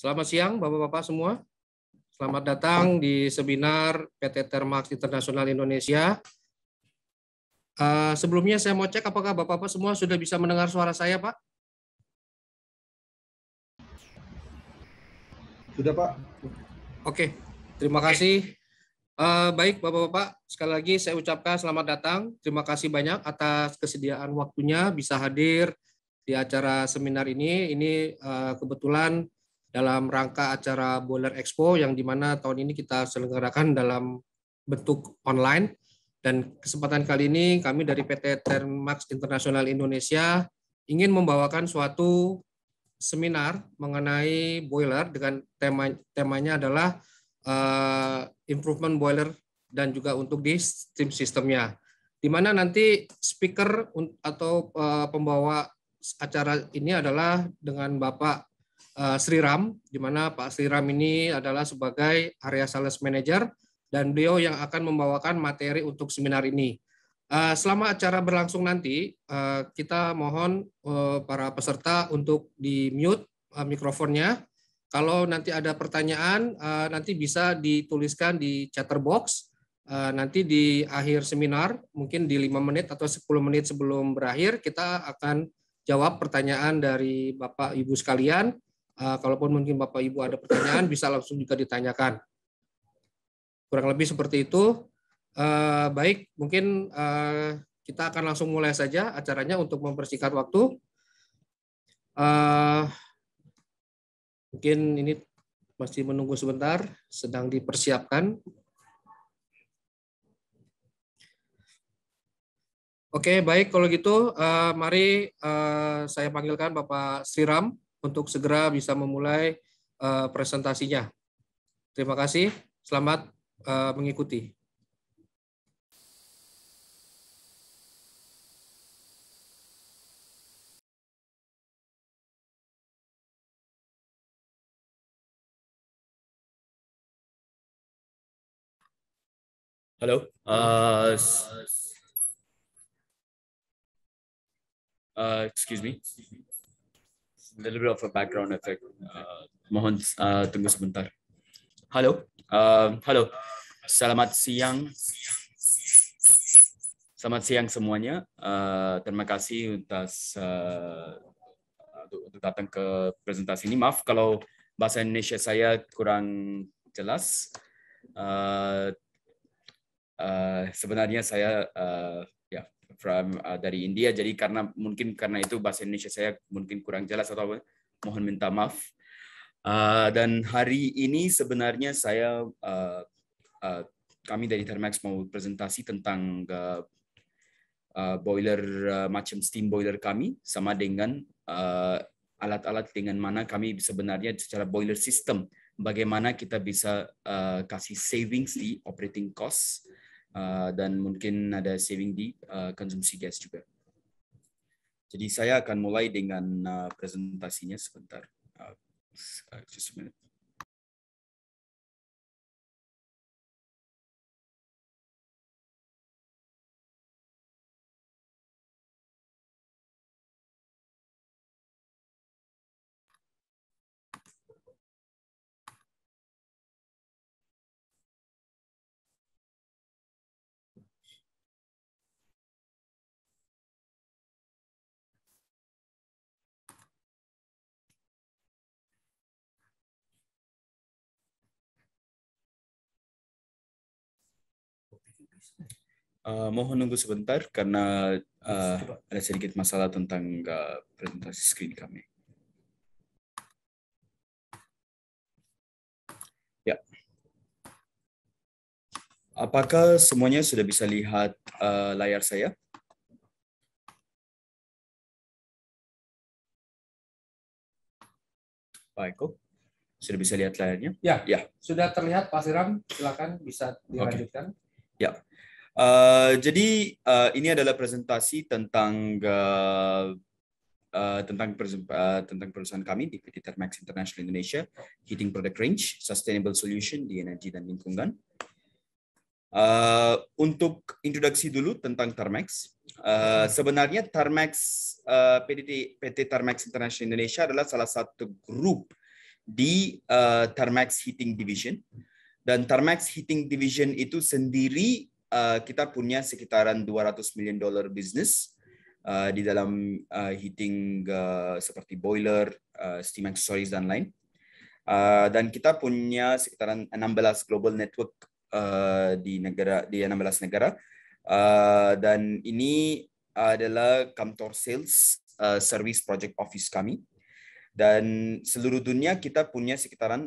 Selamat siang Bapak-Bapak semua. Selamat datang di seminar PT Termax Internasional Indonesia. Uh, sebelumnya saya mau cek apakah Bapak-Bapak semua sudah bisa mendengar suara saya, Pak? Sudah, Pak. Oke, terima kasih. Uh, baik, Bapak-Bapak, sekali lagi saya ucapkan selamat datang. Terima kasih banyak atas kesediaan waktunya bisa hadir di acara seminar ini. Ini uh, kebetulan dalam rangka acara Boiler Expo yang dimana tahun ini kita selenggarakan dalam bentuk online. Dan kesempatan kali ini kami dari PT Termax Internasional Indonesia ingin membawakan suatu seminar mengenai boiler dengan tema temanya adalah uh, improvement boiler dan juga untuk di steam sistemnya. Di mana nanti speaker atau uh, pembawa acara ini adalah dengan Bapak Eh, Sri Ram, di mana Pak Sri Ram ini adalah sebagai area sales manager dan beliau yang akan membawakan materi untuk seminar ini. Eh, selama acara berlangsung nanti, eh, kita mohon para peserta untuk di mute mikrofonnya. Kalau nanti ada pertanyaan, nanti bisa dituliskan di box. Nanti di akhir seminar, mungkin di lima menit atau 10 menit sebelum berakhir, kita akan jawab pertanyaan dari Bapak Ibu sekalian Eh, kalaupun mungkin Bapak Ibu ada pertanyaan bisa langsung juga ditanyakan. Kurang lebih seperti itu. Eh, baik, mungkin eh, kita akan langsung mulai saja acaranya untuk mempersingkat waktu. Mungkin ini masih menunggu sebentar, sedang dipersiapkan. Oke, baik. Kalau gitu, uh, mari uh, saya panggilkan Bapak Siram untuk segera bisa memulai uh, presentasinya. Terima kasih, selamat uh, mengikuti. Halo. Uh, uh, excuse me little bit of a background effect. Uh, mohon uh, tunggu sebentar. Halo, uh, halo. Selamat siang. Selamat siang semuanya. Uh, terima kasih atas uh, untuk datang ke presentasi ini. Maaf kalau bahasa Indonesia saya kurang jelas. Uh, uh, sebenarnya saya uh, from uh, dari India. Jadi karena mungkin karena itu bahasa Indonesia saya mungkin kurang jelas atau mohon minta maaf. Uh, dan hari ini sebenarnya saya uh, uh, kami dari Thermax mau presentasi tentang uh, uh, boiler uh, macam steam boiler kami sama dengan uh, alat-alat uh, dengan mana kami sebenarnya secara boiler system bagaimana kita bisa uh, kasih savings di operating cost Eh, dan mungkin ada saving di eh, konsumsi gas juga. Jadi saya akan mulai dengan eh, presentasinya sebentar. just a minute. Uh, mohon nunggu sebentar karena uh, ada sedikit masalah tentang uh, presentasi screen kami. Ya. Apakah semuanya sudah bisa lihat uh, layar saya? Pak Eko, sudah bisa lihat layarnya? Ya, ya. sudah terlihat Pak Siram. Silakan bisa dilanjutkan. Okay. Ya, Eh, jadi uh, ini adalah presentasi tentang uh, uh, tentang uh, tentang perusahaan kami di PT Termax International Indonesia, heating product range, sustainable solution di energi dan lingkungan. Uh, untuk introduksi dulu tentang Termax, uh, sebenarnya Termax uh, PT PT Termax International Indonesia adalah salah satu grup di uh, Termax Heating Division dan Termax Heating Division itu sendiri Eh, kita punya sekitaran 200 million dollar bisnis uh, eh, di dalam uh, heating uh, seperti boiler, uh, steam accessories dan lain. Uh, dan kita punya sekitaran 16 global network uh, di negara di 16 negara uh, dan ini adalah kantor sales uh, service project office kami dan seluruh dunia kita punya sekitaran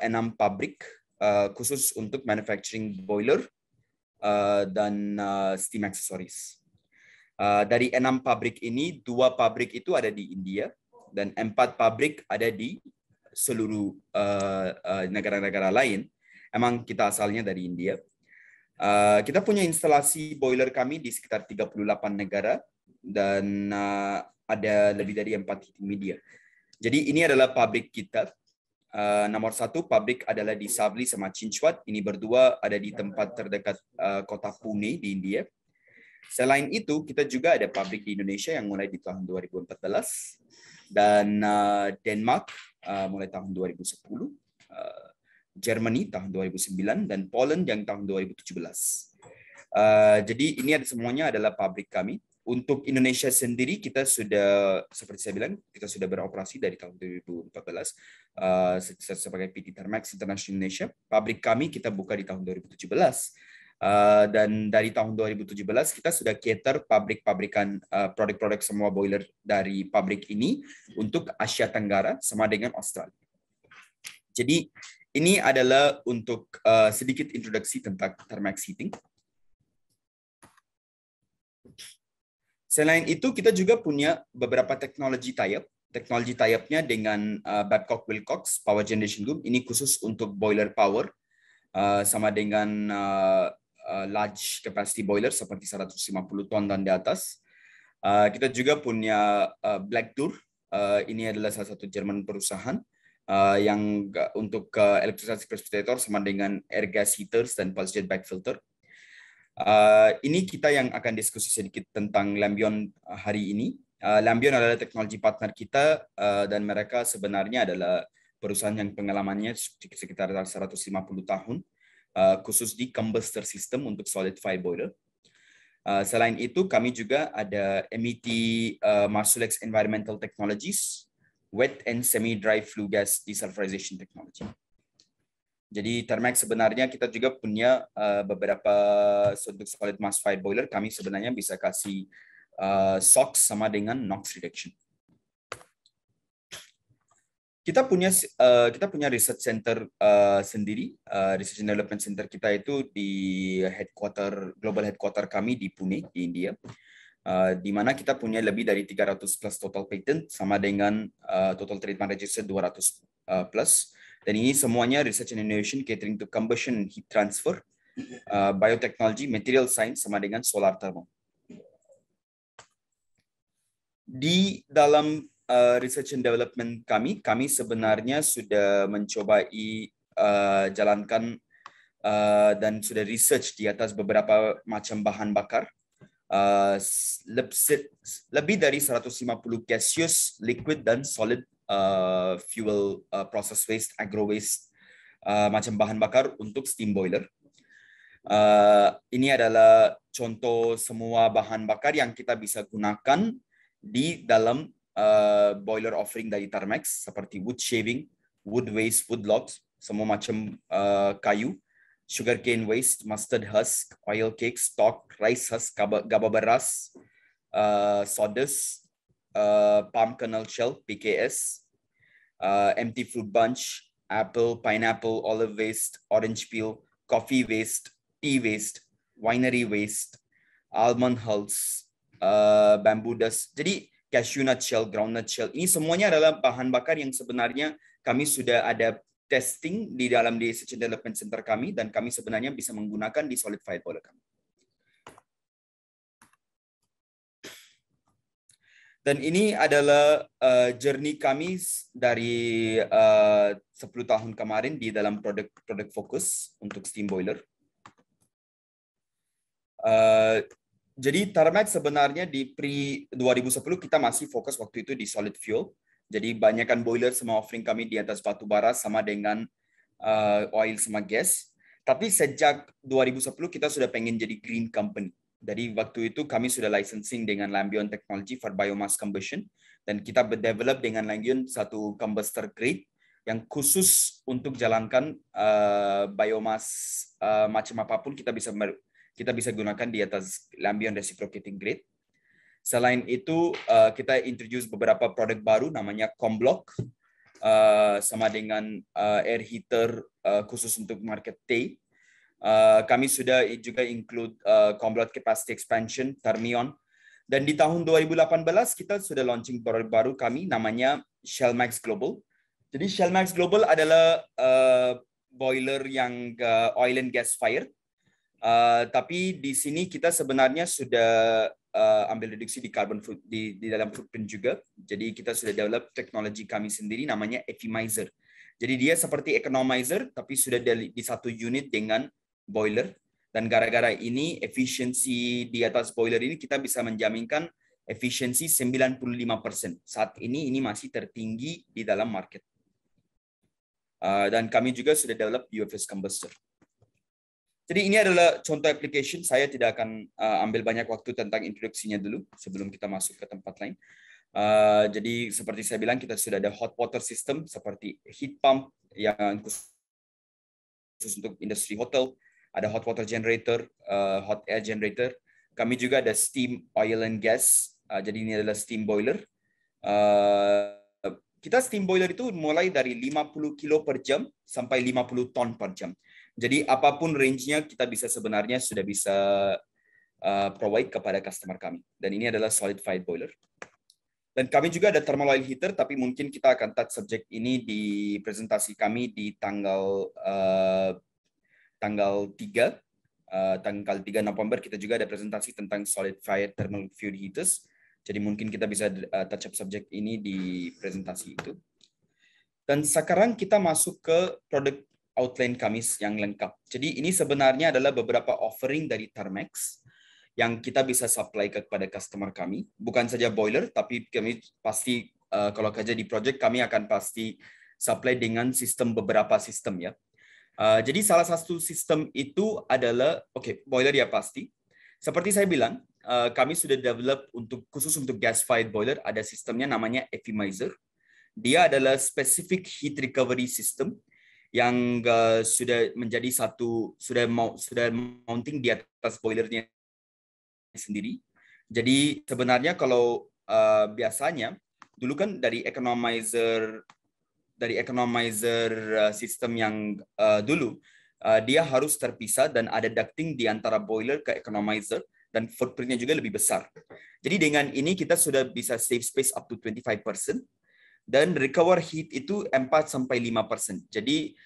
enam pabrik uh, khusus untuk manufacturing boiler uh, dan uh, steam accessories. Uh, dari enam pabrik ini, dua pabrik itu ada di India dan empat pabrik ada di seluruh negara-negara uh, uh, lain. Emang kita asalnya dari India. Uh, kita punya instalasi boiler kami di sekitar 38 negara dan uh, ada lebih dari 4 media. Jadi ini adalah pabrik kita Eh, nomor satu pabrik adalah di Sabli sama Chinchwad. Ini berdua ada di tempat terdekat uh, kota Pune di India. Selain itu, kita juga ada pabrik di Indonesia yang mulai di tahun 2014 dan uh, Denmark uh, mulai tahun 2010, uh, Germany tahun 2009 dan Poland yang tahun 2017. Uh, jadi ini ada semuanya adalah pabrik kami. Untuk Indonesia sendiri kita sudah seperti saya bilang kita sudah beroperasi dari tahun 2014 uh, eh, sebagai PT Termax International Indonesia. Pabrik kami kita buka di tahun 2017. Uh, eh, dan dari tahun 2017 kita sudah cater pabrik-pabrikan uh, produk-produk semua boiler dari pabrik ini untuk Asia Tenggara sama dengan Australia. Jadi ini adalah untuk uh, sedikit introduksi tentang Termax Heating. Selain itu, kita juga punya beberapa teknologi tayap. Teknologi tayapnya dengan uh, Babcock Wilcox Power Generation Group. Ini khusus untuk boiler power, uh, sama dengan uh, uh, large capacity boiler seperti 150 ton dan di atas. Uh, kita juga punya uh, Black Tour. Uh, ini adalah salah satu Jerman perusahaan uh, yang untuk uh, elektrifikasi precipitator sama dengan air gas heaters dan pulse jet back filter. Eh, ini kita yang akan diskusi sedikit tentang Lambion hari ini. Uh, Lambion adalah teknologi partner kita uh, dan mereka sebenarnya adalah perusahaan yang pengalamannya sekitar 150 tahun, uh, khusus di combustor system untuk solid fire boiler. Uh, selain itu, kami juga ada MIT e uh, Marsulex Environmental Technologies, Wet and Semi-Dry Flue Gas Desulfurization Technology. Jadi Termax sebenarnya kita juga punya uh, beberapa untuk solid mass fire boiler kami sebenarnya bisa kasih uh, SOX sama dengan NOx reduction. Kita punya uh, kita punya research center uh, sendiri, uh, research and development center kita itu di headquarter global headquarter kami di Pune di India. Uh, di mana kita punya lebih dari 300 plus total patent sama dengan uh, total trademark register 200 uh, plus dan ini semuanya research and innovation catering to combustion heat transfer, mm-hmm. uh, biotechnology, material science sama dengan solar thermal. Di dalam uh, research and development kami, kami sebenarnya sudah mencobai uh, jalankan uh, dan sudah research di atas beberapa macam bahan bakar. Uh, lebih dari 150 gaseous, liquid, dan solid uh, fuel uh, process waste, agro waste, uh, macam bahan bakar untuk steam boiler. Uh, ini adalah contoh semua bahan bakar yang kita bisa gunakan di dalam uh, boiler offering dari Tarmex seperti wood shaving, wood waste, wood logs, semua macam uh, kayu, sugarcane waste, mustard husk, oil cake, stock, rice husk, gaba, gaba beras, uh, sawdust, Uh, palm kernel shell, PKS, uh, empty fruit bunch, apple, pineapple, olive waste, orange peel, coffee waste, tea waste, winery waste, almond hulls, uh, bamboo dust. Jadi cashew nut shell, groundnut shell. Ini semuanya adalah bahan bakar yang sebenarnya kami sudah ada testing di dalam di Development Center kami dan kami sebenarnya bisa menggunakan di Solid Fiber kami. Dan ini adalah uh, journey kami dari eh, uh, 10 tahun kemarin di dalam produk-produk fokus untuk steam boiler. Uh, jadi Tarmac sebenarnya di pre 2010 kita masih fokus waktu itu di solid fuel. Jadi banyakkan boiler semua offering kami di atas batu bara sama dengan uh, oil sama gas. Tapi sejak 2010 kita sudah pengen jadi green company. Dari waktu itu kami sudah licensing dengan Lambion Technology for Biomass Combustion dan kita berdevelop dengan Lambion satu combustor grid yang khusus untuk jalankan uh, biomass uh, macam apapun kita bisa kita bisa gunakan di atas Lambion reciprocating grid Selain itu uh, kita introduce beberapa produk baru namanya Comblock uh, sama dengan uh, air heater uh, khusus untuk market tea Eh, kami sudah juga include uh, eh, Comblot Capacity Expansion, Termion. Dan di tahun 2018 kita sudah launching produk baru kami namanya Shell Max Global. Jadi Shell Max Global adalah uh, boiler yang uh, oil and gas fired. Uh, tapi di sini kita sebenarnya sudah uh, ambil reduksi di carbon food, di, di dalam footprint juga. Jadi kita sudah develop teknologi kami sendiri namanya Effimizer. Jadi dia seperti economizer tapi sudah di satu unit dengan boiler dan gara-gara ini efisiensi di atas boiler ini kita bisa menjaminkan efisiensi 95%. Saat ini ini masih tertinggi di dalam market. Ah, dan kami juga sudah develop UFS combustor. Jadi ini adalah contoh application. Saya tidak akan ah, ambil banyak waktu tentang introduksinya dulu sebelum kita masuk ke tempat lain. Ah, jadi seperti saya bilang kita sudah ada hot water system seperti heat pump yang khusus untuk industri hotel, ada hot water generator, uh, hot air generator. Kami juga ada steam oil and gas. Uh, jadi ini adalah steam boiler. Uh, kita steam boiler itu mulai dari 50 kilo per jam sampai 50 ton per jam. Jadi apapun range-nya kita bisa sebenarnya sudah bisa uh, provide kepada customer kami. Dan ini adalah solid fired boiler. Dan kami juga ada thermal oil heater, tapi mungkin kita akan touch subject ini di presentasi kami di tanggal uh, tanggal 3 Uh, eh, tanggal 3 November kita juga ada presentasi tentang solid fire thermal fuel heaters. Jadi mungkin kita bisa uh, touch up subjek ini di presentasi itu. Dan sekarang kita masuk ke produk outline kami yang lengkap. Jadi ini sebenarnya adalah beberapa offering dari Thermex yang kita bisa supply kepada customer kami. Bukan saja boiler, tapi kami pasti eh, kalau kerja di project kami akan pasti supply dengan sistem beberapa sistem ya Eh, jadi salah satu sistem itu adalah, oke, okay, boiler ya pasti. Seperti saya bilang, uh, kami sudah develop untuk khusus untuk gas-fired boiler ada sistemnya namanya Effimizer. Dia adalah specific heat recovery system yang uh, sudah menjadi satu sudah mau sudah mounting di atas boilernya sendiri. Jadi sebenarnya kalau uh, biasanya dulu kan dari economizer dari economizer eh, sistem yang uh, dulu uh, dia harus terpisah dan ada ducting di antara boiler ke economizer dan footprintnya juga lebih besar. Jadi dengan ini kita sudah bisa save space up to 25% dan recover heat itu 4 sampai 5%. Jadi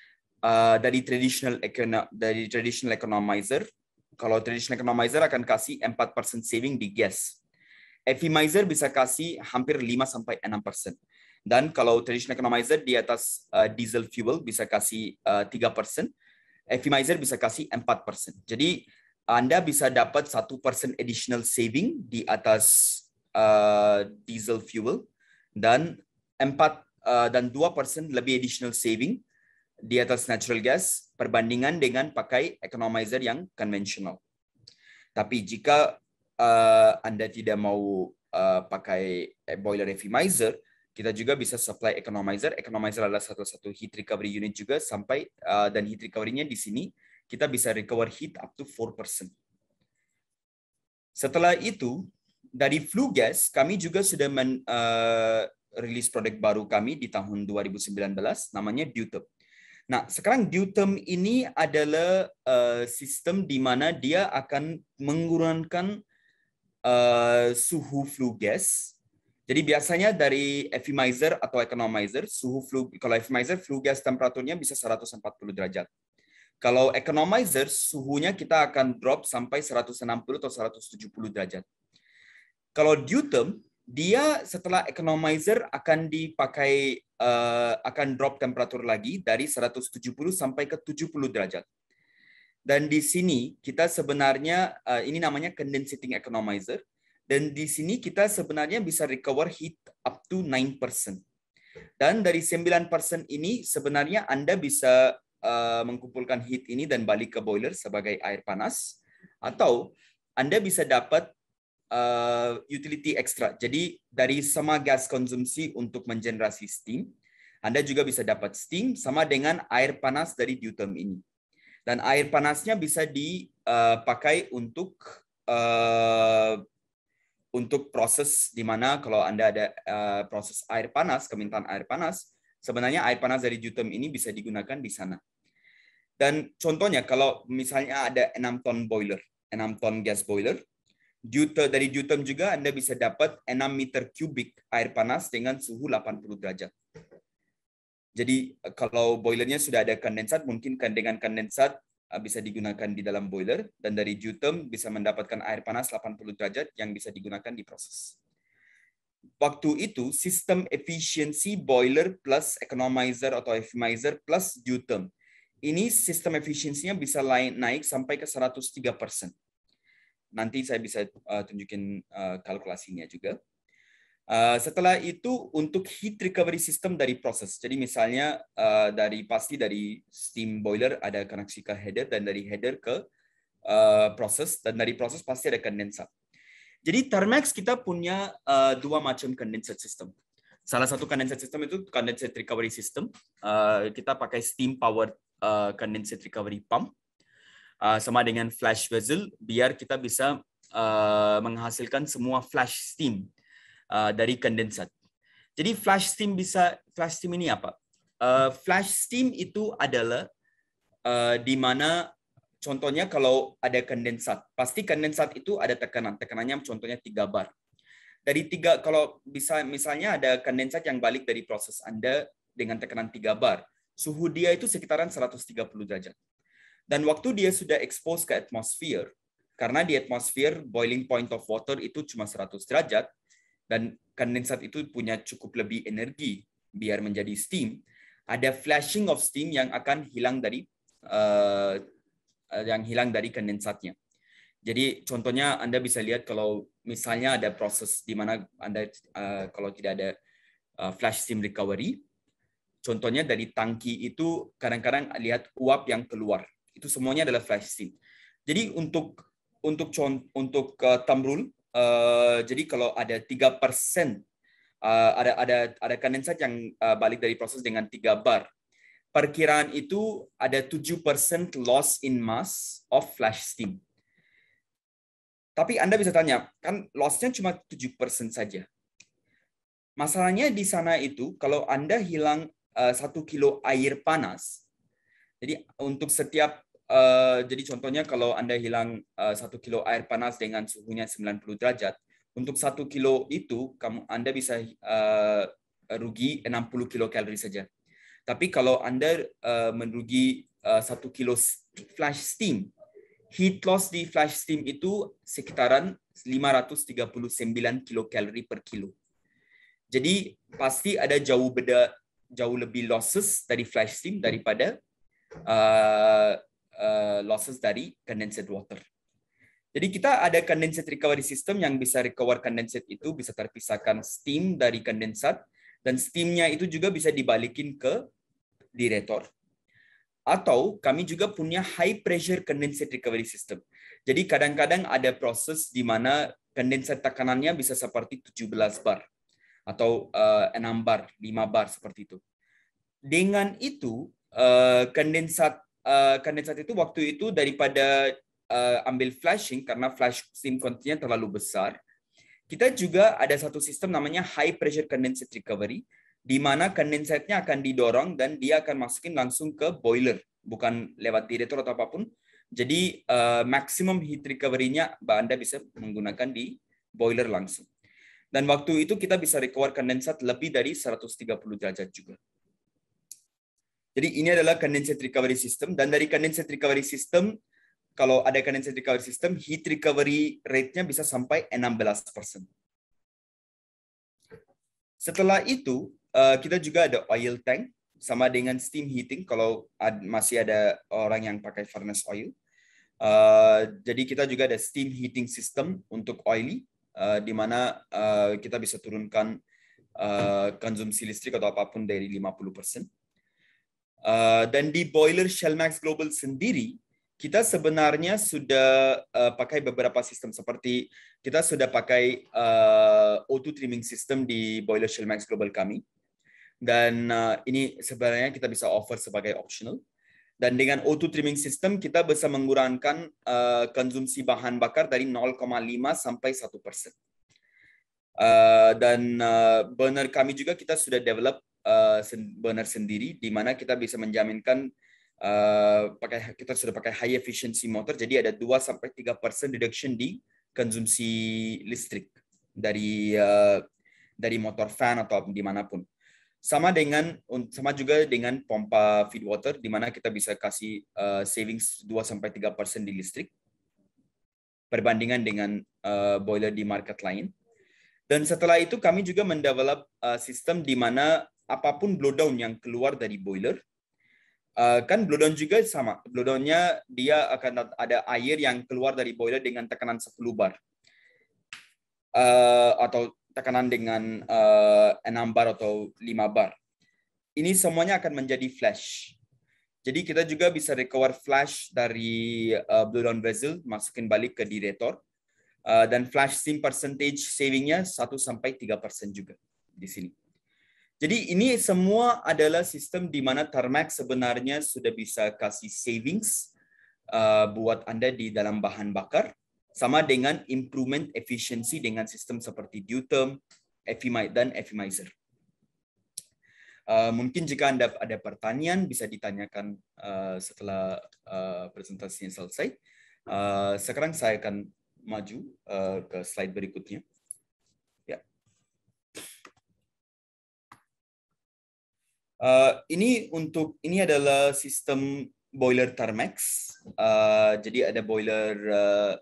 uh, dari traditional econo dari traditional economizer kalau traditional economizer akan kasih 4% saving di gas. Effimizer bisa kasih hampir 5 sampai 6%. Dan kalau traditional economizer di atas eh, diesel fuel bisa kasih eh, tiga uh, persen, FMizer bisa kasih empat persen. Jadi Anda bisa dapat satu persen additional saving di atas eh, diesel fuel dan empat dan dua persen lebih additional saving di atas natural gas perbandingan dengan pakai economizer yang konvensional. Tapi jika Anda tidak mau pakai boiler efimizer, kita juga bisa supply economizer. Economizer adalah satu-satu heat recovery unit juga sampai uh, dan heat recovery-nya di sini kita bisa recover heat up to 4%. Setelah itu, dari flue gas kami juga sudah men, uh, rilis produk baru kami di tahun 2019 namanya Dutum. Nah, sekarang Dutum ini adalah uh, sistem di mana dia akan mengurangkan uh, suhu flue gas jadi biasanya dari efimizer atau economizer, suhu flu, kalau efimizer, flu gas temperaturnya bisa 140 derajat. Kalau economizer, suhunya kita akan drop sampai 160 atau 170 derajat. Kalau dutum, dia setelah economizer akan dipakai eh, akan drop temperatur lagi dari 170 sampai ke 70 derajat. Dan di sini kita sebenarnya eh, ini namanya condensating economizer dan di sini kita sebenarnya bisa recover heat up to 9%. Dan dari 9% ini sebenarnya Anda bisa uh, mengumpulkan heat ini dan balik ke boiler sebagai air panas. Atau Anda bisa dapat uh, utility extra. Jadi dari sama gas konsumsi untuk mengenerasi steam, Anda juga bisa dapat steam sama dengan air panas dari deutem ini. Dan air panasnya bisa dipakai eh, untuk uh, untuk proses di mana kalau Anda ada eh, proses air panas, kemintaan air panas, sebenarnya air panas dari Jutem ini bisa digunakan di sana. Dan contohnya kalau misalnya ada 6 ton boiler, 6 ton gas boiler, Jutem, dari Jutem juga Anda bisa dapat 6 meter kubik air panas dengan suhu 80 derajat. Jadi eh, kalau boilernya sudah ada kondensat, mungkin kan dengan kondensat Eh, bisa digunakan di dalam boiler dan dari Jutem bisa mendapatkan air panas 80 derajat yang bisa digunakan di proses. Waktu itu sistem efisiensi boiler plus economizer atau efimizer plus Jutem. Ini sistem efisiensinya bisa naik sampai ke 103%. Nanti saya bisa uh, tunjukin eh, kalkulasinya juga. Eh, setelah itu untuk heat recovery system dari proses. Jadi misalnya uh, dari pasti dari steam boiler ada koneksi ke header dan dari header ke uh, proses dan dari proses pasti ada condenser Jadi Thermax kita punya uh, dua macam condenser system. Salah satu condenser system itu condenser recovery system. Uh, kita pakai steam power uh, recovery pump uh, sama dengan flash vessel biar kita bisa uh, menghasilkan semua flash steam. Uh, dari kondensat. Jadi flash steam bisa flash steam ini apa? Uh, flash steam itu adalah uh, di mana contohnya kalau ada kondensat, pasti kondensat itu ada tekanan. Tekanannya contohnya 3 bar. Dari tiga, kalau bisa misalnya ada kondensat yang balik dari proses Anda dengan tekanan 3 bar, suhu dia itu sekitaran 130 derajat. Dan waktu dia sudah expose ke atmosfer, karena di atmosfer boiling point of water itu cuma 100 derajat, dan kondensat itu punya cukup lebih energi biar menjadi steam, ada flashing of steam yang akan hilang dari uh, yang hilang dari kondensatnya. Jadi contohnya Anda bisa lihat kalau misalnya ada proses di mana Anda uh, kalau tidak ada uh, flash steam recovery, contohnya dari tangki itu kadang-kadang lihat uap yang keluar. Itu semuanya adalah flash steam. Jadi untuk untuk untuk uh, Uh, jadi kalau ada tiga persen eh, ada ada ada kondensat yang uh, balik dari proses dengan tiga bar. Perkiraan itu ada tujuh persen loss in mass of flash steam. Tapi Anda bisa tanya, kan loss-nya cuma persen saja. Masalahnya di sana itu kalau Anda hilang satu kilo air panas, jadi untuk setiap Eh, jadi contohnya kalau Anda hilang eh, satu uh, kilo air panas dengan suhunya 90 derajat, untuk satu kilo itu kamu Anda bisa uh, rugi 60 kalori saja. Tapi kalau Anda uh, merugi satu uh, kilo flash steam, heat loss di flash steam itu sekitaran 539 kalori per kilo. Jadi pasti ada jauh beda jauh lebih losses dari flash steam daripada uh, Eh, losses dari condensed water. Jadi kita ada condensate recovery system yang bisa recover condensed itu bisa terpisahkan steam dari kondensat dan steamnya itu juga bisa dibalikin ke direktor. Atau kami juga punya high pressure condensate recovery system. Jadi kadang-kadang ada proses di mana kondensat tekanannya bisa seperti 17 bar atau uh, eh, 6 bar, 5 bar seperti itu. Dengan itu, uh, Eh, kondensat saat itu waktu itu daripada uh, ambil flashing karena flash sim nya terlalu besar, kita juga ada satu sistem namanya high pressure condensate recovery di mana kondensatnya akan didorong dan dia akan masukin langsung ke boiler, bukan lewat direktur atau apapun. Jadi uh, eh, maksimum heat recovery-nya Anda bisa menggunakan di boiler langsung. Dan waktu itu kita bisa recover kondensat lebih dari 130 derajat juga. Jadi ini adalah condensate recovery system dan dari condensate recovery system kalau ada condensate recovery system heat recovery rate-nya bisa sampai 16%. Setelah itu eh, kita juga ada oil tank sama dengan steam heating kalau masih ada orang yang pakai furnace oil. Eh, jadi kita juga ada steam heating system untuk oily eh, di mana kita bisa turunkan konsumsi listrik atau apapun dari 50 Eh, dan di boiler Shellmax Global sendiri, kita sebenarnya sudah uh, pakai beberapa sistem seperti kita sudah pakai uh, eh, O2 trimming system di boiler Shellmax Global kami. Dan uh, ini sebenarnya kita bisa offer sebagai optional. Dan dengan O2 trimming system kita bisa mengurangkan uh, konsumsi bahan bakar dari 0,5 sampai 1 Uh, dan uh, burner kami juga kita sudah develop Eh, benar sendiri di mana kita bisa menjaminkan eh, pakai kita sudah pakai high efficiency motor jadi ada 2 sampai 3% reduction di konsumsi listrik dari eh, dari motor fan atau dimanapun sama dengan sama juga dengan pompa feed water di mana kita bisa kasih uh, savings 2 sampai 3% di listrik perbandingan dengan uh, boiler di market lain. Dan setelah itu kami juga mendevelop uh, sistem di mana apapun blowdown yang keluar dari boiler uh, kan blowdown juga sama. Blowdownnya dia akan ada air yang keluar dari boiler dengan tekanan 10 bar. Uh, atau tekanan dengan uh, 6 bar atau 5 bar. Ini semuanya akan menjadi flash. Jadi kita juga bisa recover flash dari uh, blowdown vessel, masukin balik ke director Uh, dan flash sim percentage savingnya 1 sampai tiga persen juga di sini. Jadi ini semua adalah sistem di mana Tarmac sebenarnya sudah bisa kasih savings uh, buat Anda di dalam bahan bakar, sama dengan improvement efficiency dengan sistem seperti Deutem, Effimite, dan Effimizer. Uh, mungkin jika Anda ada pertanyaan, bisa ditanyakan uh, setelah uh, presentasinya selesai. Uh, sekarang saya akan maju uh, ke slide berikutnya. Eh, ini untuk ini adalah sistem boiler Thermax. Uh, jadi ada boiler uh,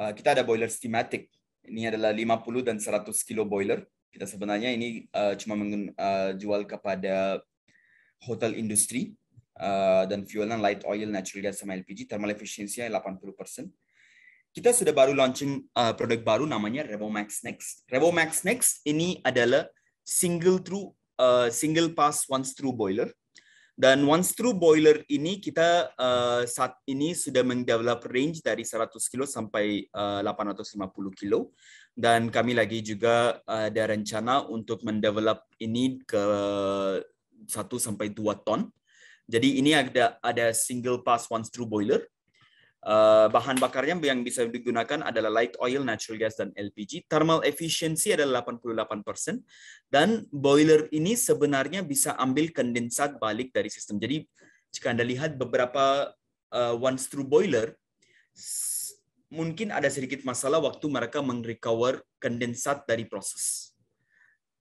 uh, kita ada boiler steamatic. Ini adalah 50 dan 100 kilo boiler. Kita sebenarnya ini uh, cuma menjual uh, kepada hotel industri uh, dan fuel dan light oil, natural gas sama LPG. Thermal efisiensinya 80%. Kita sudah baru launching uh, produk baru namanya RevoMax Next. RevoMax Next ini adalah single through uh, single pass once through boiler dan once through boiler ini kita uh, saat ini sudah mendevelop range dari 100 kilo sampai uh, 850 kilo dan kami lagi juga uh, ada rencana untuk mendevelop ini ke 1 sampai 2 ton. Jadi ini ada ada single pass once through boiler Eh, bahan bakarnya yang bisa digunakan adalah light oil, natural gas, dan LPG. Thermal efficiency adalah 88%. Dan boiler ini sebenarnya bisa ambil kondensat balik dari sistem. Jadi jika Anda lihat beberapa uh, eh, once through boiler, mungkin ada sedikit masalah waktu mereka mengrecover kondensat dari proses.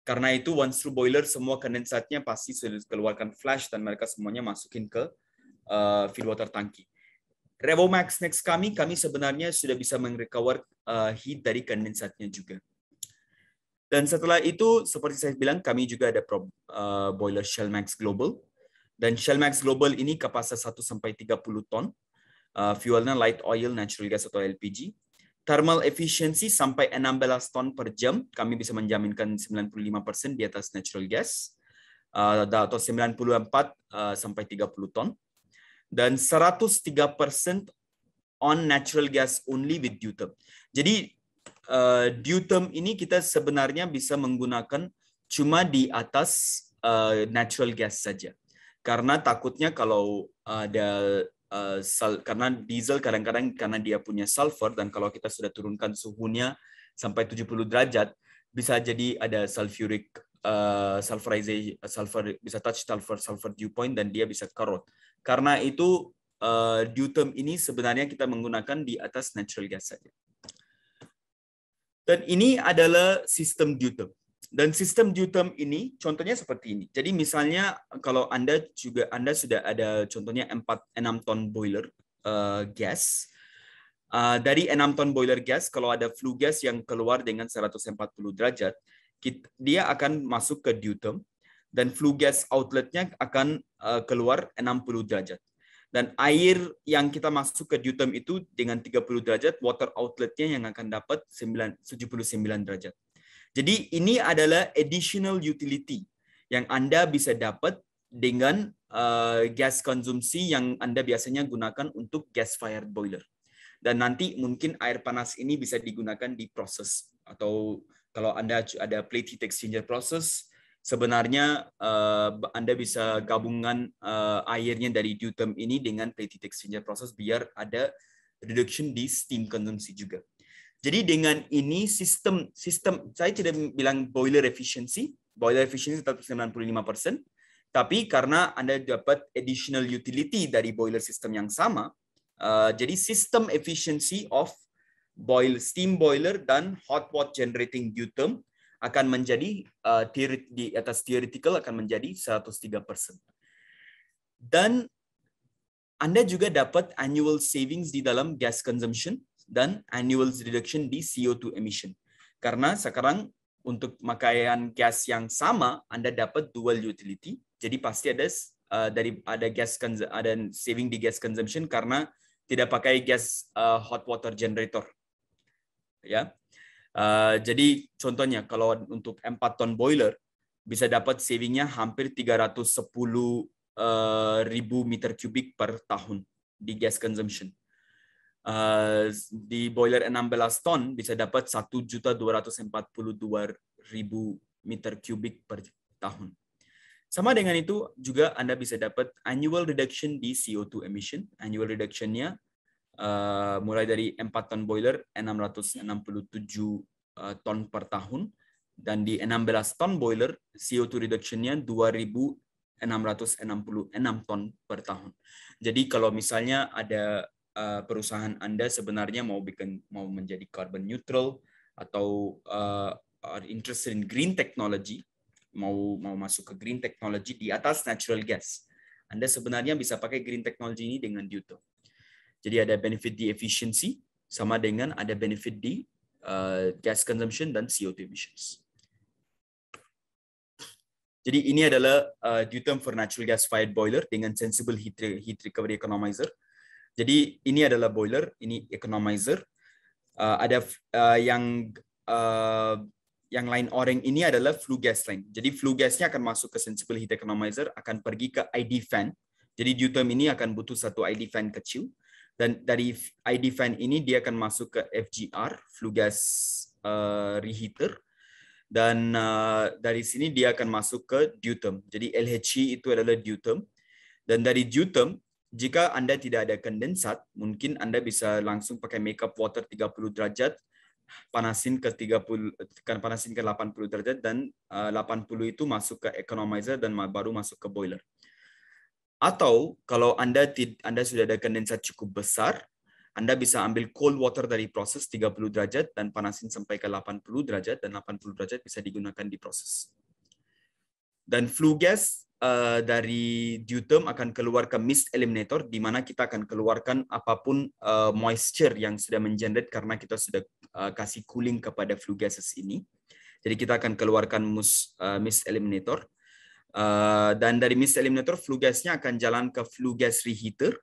Karena itu once through boiler semua kondensatnya pasti sudah keluarkan flash dan mereka semuanya masukin ke uh, feed water tangki Revo Max Next kami, kami sebenarnya sudah bisa merecover uh, eh, heat dari kondensatnya juga. Dan setelah itu, seperti saya bilang, kami juga ada prob, uh, boiler Shell Max Global. Dan Shell Max Global ini kapasitas 1 sampai 30 ton. Uh, fuelnya light oil, natural gas atau LPG. Thermal efficiency sampai 16 ton per jam. Kami bisa menjaminkan 95% di atas natural gas. Uh, atau 94 uh, sampai 30 ton dan 103% on natural gas only with deuterium. Jadi uh, eh, deuterium ini kita sebenarnya bisa menggunakan cuma di atas uh, natural gas saja. Karena takutnya kalau ada uh, sal, karena diesel kadang-kadang karena dia punya sulfur dan kalau kita sudah turunkan suhunya sampai 70 derajat bisa jadi ada sulfuric uh, sulfurization sulfur bisa touch sulfur sulfur dew point dan dia bisa corrode. Karena itu uh, eh, due ini sebenarnya kita menggunakan di atas natural gas saja. Dan ini adalah sistem due Dan sistem due ini contohnya seperti ini. Jadi misalnya kalau Anda juga Anda sudah ada contohnya 4 enam ton boiler uh, gas. Uh, dari enam ton boiler gas kalau ada flu gas yang keluar dengan 140 derajat, kita, dia akan masuk ke due dan flue gas outletnya akan eh, keluar 60 derajat. Dan air yang kita masuk ke dutum itu dengan 30 derajat, water outletnya yang akan dapat 9, 79 derajat. Jadi ini adalah additional utility yang Anda bisa dapat dengan uh, gas konsumsi yang Anda biasanya gunakan untuk gas fired boiler. Dan nanti mungkin air panas ini bisa digunakan di proses atau kalau Anda ada plate heat exchanger process, sebenarnya uh, Anda bisa gabungan uh, eh, airnya dari dew ini dengan platelet exchanger process biar ada reduction di steam konsumsi juga. Jadi dengan ini sistem sistem saya tidak bilang boiler efficiency, boiler efficiency tetap 95%, tapi karena Anda dapat additional utility dari boiler system yang sama, uh, jadi sistem efficiency of boil steam boiler dan hot water generating dew akan menjadi eh, di atas theoretical akan menjadi 103%. Dan Anda juga dapat annual savings di dalam gas consumption dan annual reduction di CO2 emission. Karena sekarang untuk pemakaian gas yang sama Anda dapat dual utility. Jadi pasti ada eh, dari ada gas ada saving di gas consumption karena tidak pakai gas eh, hot water generator. Ya. Eh, jadi contohnya kalau untuk empat ton boiler bisa dapat savingnya hampir 310 uh, eh, ribu meter kubik per tahun di gas consumption. Uh, di boiler 16 ton bisa dapat satu juta dua ribu meter kubik per tahun. Sama dengan itu juga Anda bisa dapat annual reduction di CO2 emission. Annual reductionnya. Eh, mulai dari 4 ton boiler 667 uh, eh, ton per tahun dan di 16 ton boiler CO2 reductionnya 2666 ton per tahun. Jadi kalau misalnya ada eh, perusahaan Anda sebenarnya mau bikin mau menjadi carbon neutral atau uh, are interested in green technology, mau mau masuk ke green technology di atas natural gas. Anda sebenarnya bisa pakai green technology ini dengan Duto. Jadi ada benefit di efficiency sama dengan ada benefit di uh, gas consumption dan CO2 emissions. Jadi ini adalah uh, for natural gas fired boiler dengan sensible heat, re heat recovery economizer. Jadi ini adalah boiler, ini economizer. Uh, ada uh, yang uh, yang lain orang ini adalah flue gas line. Jadi flue gasnya akan masuk ke sensible heat economizer, akan pergi ke ID fan. Jadi due ini akan butuh satu ID fan kecil dan dari ID fan ini dia akan masuk ke FGR, flue gas uh, reheater. Dan uh, dari sini dia akan masuk ke deutum. Jadi LHC e itu adalah deutum. Dan dari deutum, jika Anda tidak ada kondensat, mungkin Anda bisa langsung pakai makeup water 30 derajat, panasin ke 30 kan panasin ke 80 derajat dan eh, uh, 80 itu masuk ke economizer dan baru masuk ke boiler. Atau kalau Anda Anda sudah ada kondensat cukup besar, Anda bisa ambil cold water dari proses 30 derajat dan panasin sampai ke 80 derajat dan 80 derajat bisa digunakan di proses. Dan flue gas eh, dari deutum akan keluar ke mist eliminator di mana kita akan keluarkan apapun eh, moisture yang sudah menjendet karena kita sudah eh, kasih cooling kepada flue gases ini. Jadi kita akan keluarkan mus, mist eliminator Eh, dan dari mist eliminator flue gasnya akan jalan ke flue gas reheater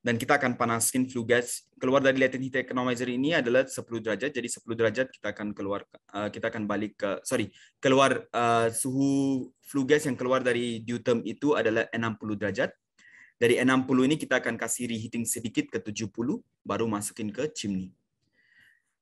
dan kita akan panaskan flue gas keluar dari latent heat economizer ini adalah 10 derajat jadi 10 derajat kita akan keluar eh, kita akan balik ke sorry keluar uh, suhu flue gas yang keluar dari term itu adalah 60 derajat dari 60 ini kita akan kasih reheating sedikit ke 70 baru masukin ke chimney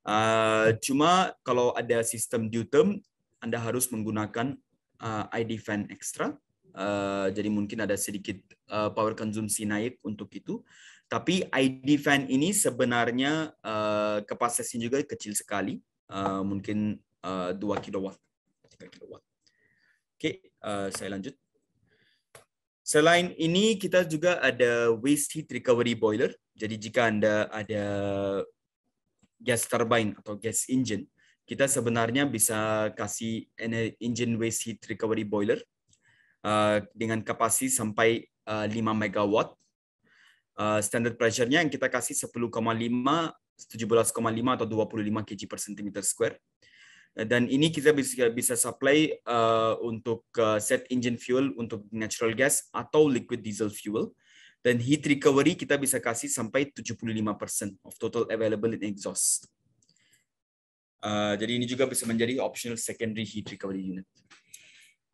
uh, cuma kalau ada sistem term, Anda harus menggunakan uh, eh, ID fan ekstra. Uh, eh, jadi mungkin ada sedikit uh, power konsumsi naik untuk itu. Tapi ID fan ini sebenarnya uh, kapasitasnya juga kecil sekali, uh, mungkin uh, 2 kilowatt, Oke, okay, uh, saya lanjut. Selain ini kita juga ada waste heat recovery boiler. Jadi jika Anda ada gas turbine atau gas engine kita sebenarnya bisa kasih engine waste heat recovery boiler uh, dengan kapasitas sampai uh, eh, 5 megawatt. Uh, standard pressure-nya yang kita kasih 10,5, 17,5 atau 25 kg per cm square. Dan ini kita bisa bisa supply uh, untuk uh, set engine fuel untuk natural gas atau liquid diesel fuel. Dan heat recovery kita bisa kasih sampai 75% of total available in exhaust. Eh, jadi ini juga bisa menjadi optional secondary heat recovery unit.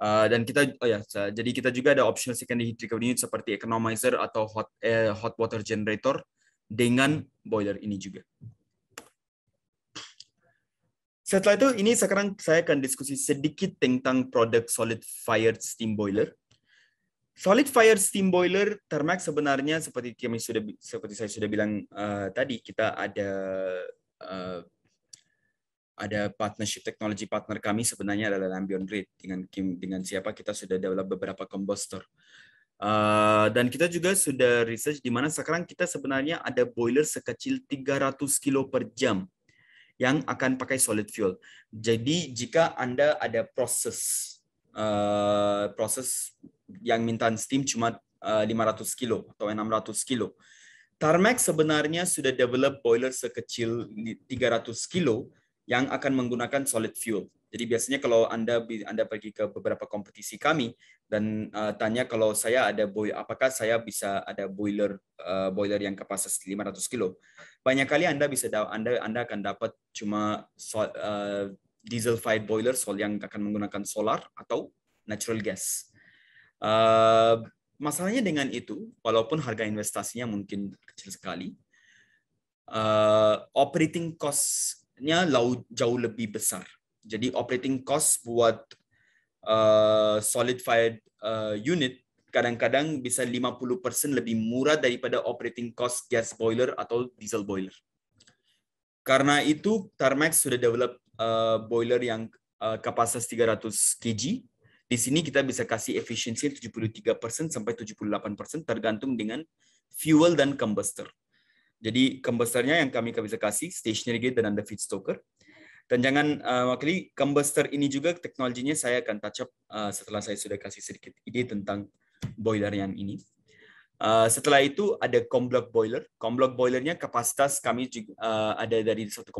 Uh, dan kita oh ya jadi kita juga ada optional secondary heat recovery unit seperti economizer atau hot eh, hot water generator dengan boiler ini juga. Setelah itu ini sekarang saya akan diskusi sedikit tentang produk solid fire steam boiler. Solid fire steam boiler Thermax sebenarnya seperti kami sudah seperti saya sudah bilang uh, tadi kita ada uh, ada partnership teknologi partner kami sebenarnya adalah Lambion Grid dengan dengan siapa kita sudah develop beberapa combustor Uh, eh, dan kita juga sudah research di mana sekarang kita sebenarnya ada boiler sekecil 300 kilo per jam yang akan pakai solid fuel. Jadi jika Anda ada proses uh, proses yang minta steam cuma uh, eh, 500 kilo atau 600 kilo. Tarmac sebenarnya sudah develop boiler sekecil 300 kilo yang akan menggunakan solid fuel. Jadi biasanya kalau Anda Anda pergi ke beberapa kompetisi kami dan uh, tanya kalau saya ada boiler, apakah saya bisa ada boiler uh, boiler yang kapasitas 500 kilo. Banyak kali Anda bisa Anda Anda akan dapat cuma so, uh, eh, diesel fired boiler sol yang akan menggunakan solar atau natural gas. Uh, masalahnya dengan itu walaupun harga investasinya mungkin kecil sekali uh, operating cost jauh lebih besar. Jadi operating cost buat uh, solid fired uh, unit kadang-kadang bisa 50% lebih murah daripada operating cost gas boiler atau diesel boiler. Karena itu Tarmax sudah develop uh, boiler yang uh, kapasitas 300 kg. Di sini kita bisa kasih efisiensi 73% sampai 78% tergantung dengan fuel dan combustor. Jadi combustornya yang kami bisa kasih stationary gate dan under stoker. Dan jangan uh, eh, wakili combustor ini juga teknologinya saya akan touch up uh, setelah saya sudah kasih sedikit ide tentang boiler yang ini. Uh, setelah itu ada comblock boiler. Comblock boilernya kapasitas kami juga, uh, ada dari 1,5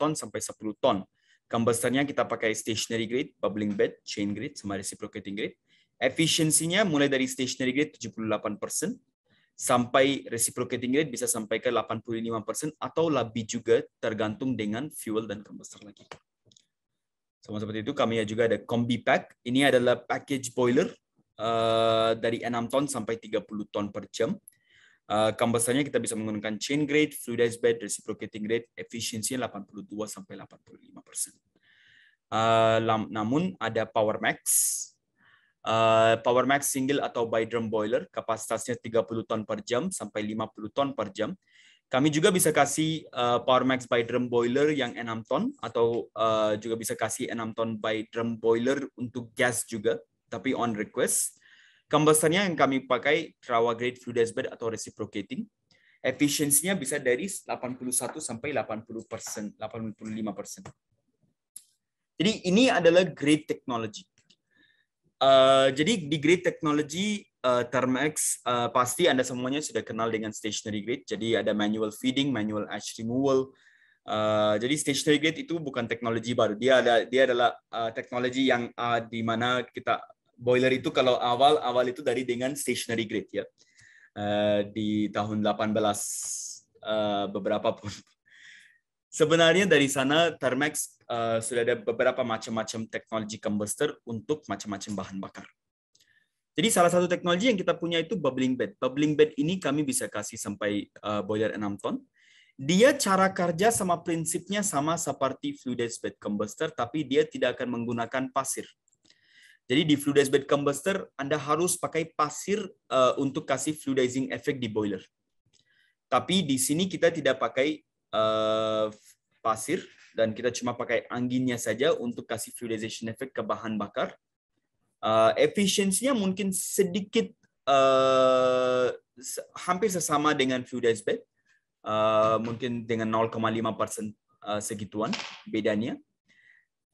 ton sampai 10 ton. Combustornya kita pakai stationary grade, bubbling bed, chain grade, sama reciprocating grade. Efisiensinya mulai dari stationary grade 78%, sampai reciprocating rate bisa sampai ke 85% atau lebih juga tergantung dengan fuel dan combustor lagi. Sama seperti itu kami juga ada combi pack. Ini adalah package boiler uh, dari 6 ton sampai 30 ton per jam. Uh, kita bisa menggunakan chain grade, fluidized bed, reciprocating rate, efisiensinya 82 sampai 85%. Uh, eh, namun ada power max Eh, power Max single atau by drum boiler kapasitasnya 30 ton per jam sampai 50 ton per jam. Kami juga bisa kasih uh, Power Max by drum boiler yang 6 ton atau eh, juga bisa kasih 6 ton by drum boiler untuk gas juga tapi on request. Combustornya yang kami pakai Trawa Grade Fluidized Bed atau reciprocating. Efisiensinya bisa dari 81 sampai 80 85 Jadi ini adalah grade technology Eh, jadi di grid teknologi uh, eh, Thermax uh, eh, pasti Anda semuanya sudah kenal dengan stationary grid. Jadi ada manual feeding, manual ash removal. Uh, jadi stationary grid itu bukan teknologi baru. Dia ada dia adalah uh, teknologi yang uh, di mana kita boiler itu kalau awal awal itu dari dengan stationary grid ya. Uh, di tahun 18 uh, beberapa pun. Sebenarnya dari sana Thermax Eh, sudah ada beberapa macam-macam teknologi combustor untuk macam-macam bahan bakar. Jadi salah satu teknologi yang kita punya itu bubbling bed. Bubbling bed ini kami bisa kasih sampai uh, boiler 6 ton. Dia cara kerja sama prinsipnya sama seperti fluidized bed combustor, tapi dia tidak akan menggunakan pasir. Jadi di fluidized bed combustor, Anda harus pakai pasir uh, untuk kasih fluidizing effect di boiler. Tapi di sini kita tidak pakai uh, pasir, dan kita cuma pakai anginnya saja untuk kasih fuelization effect ke bahan bakar. Uh, eh, efisiensinya mungkin sedikit uh, hampir sesama dengan fluidized bed, uh, mungkin dengan 0,5 persen uh, segituan bedanya.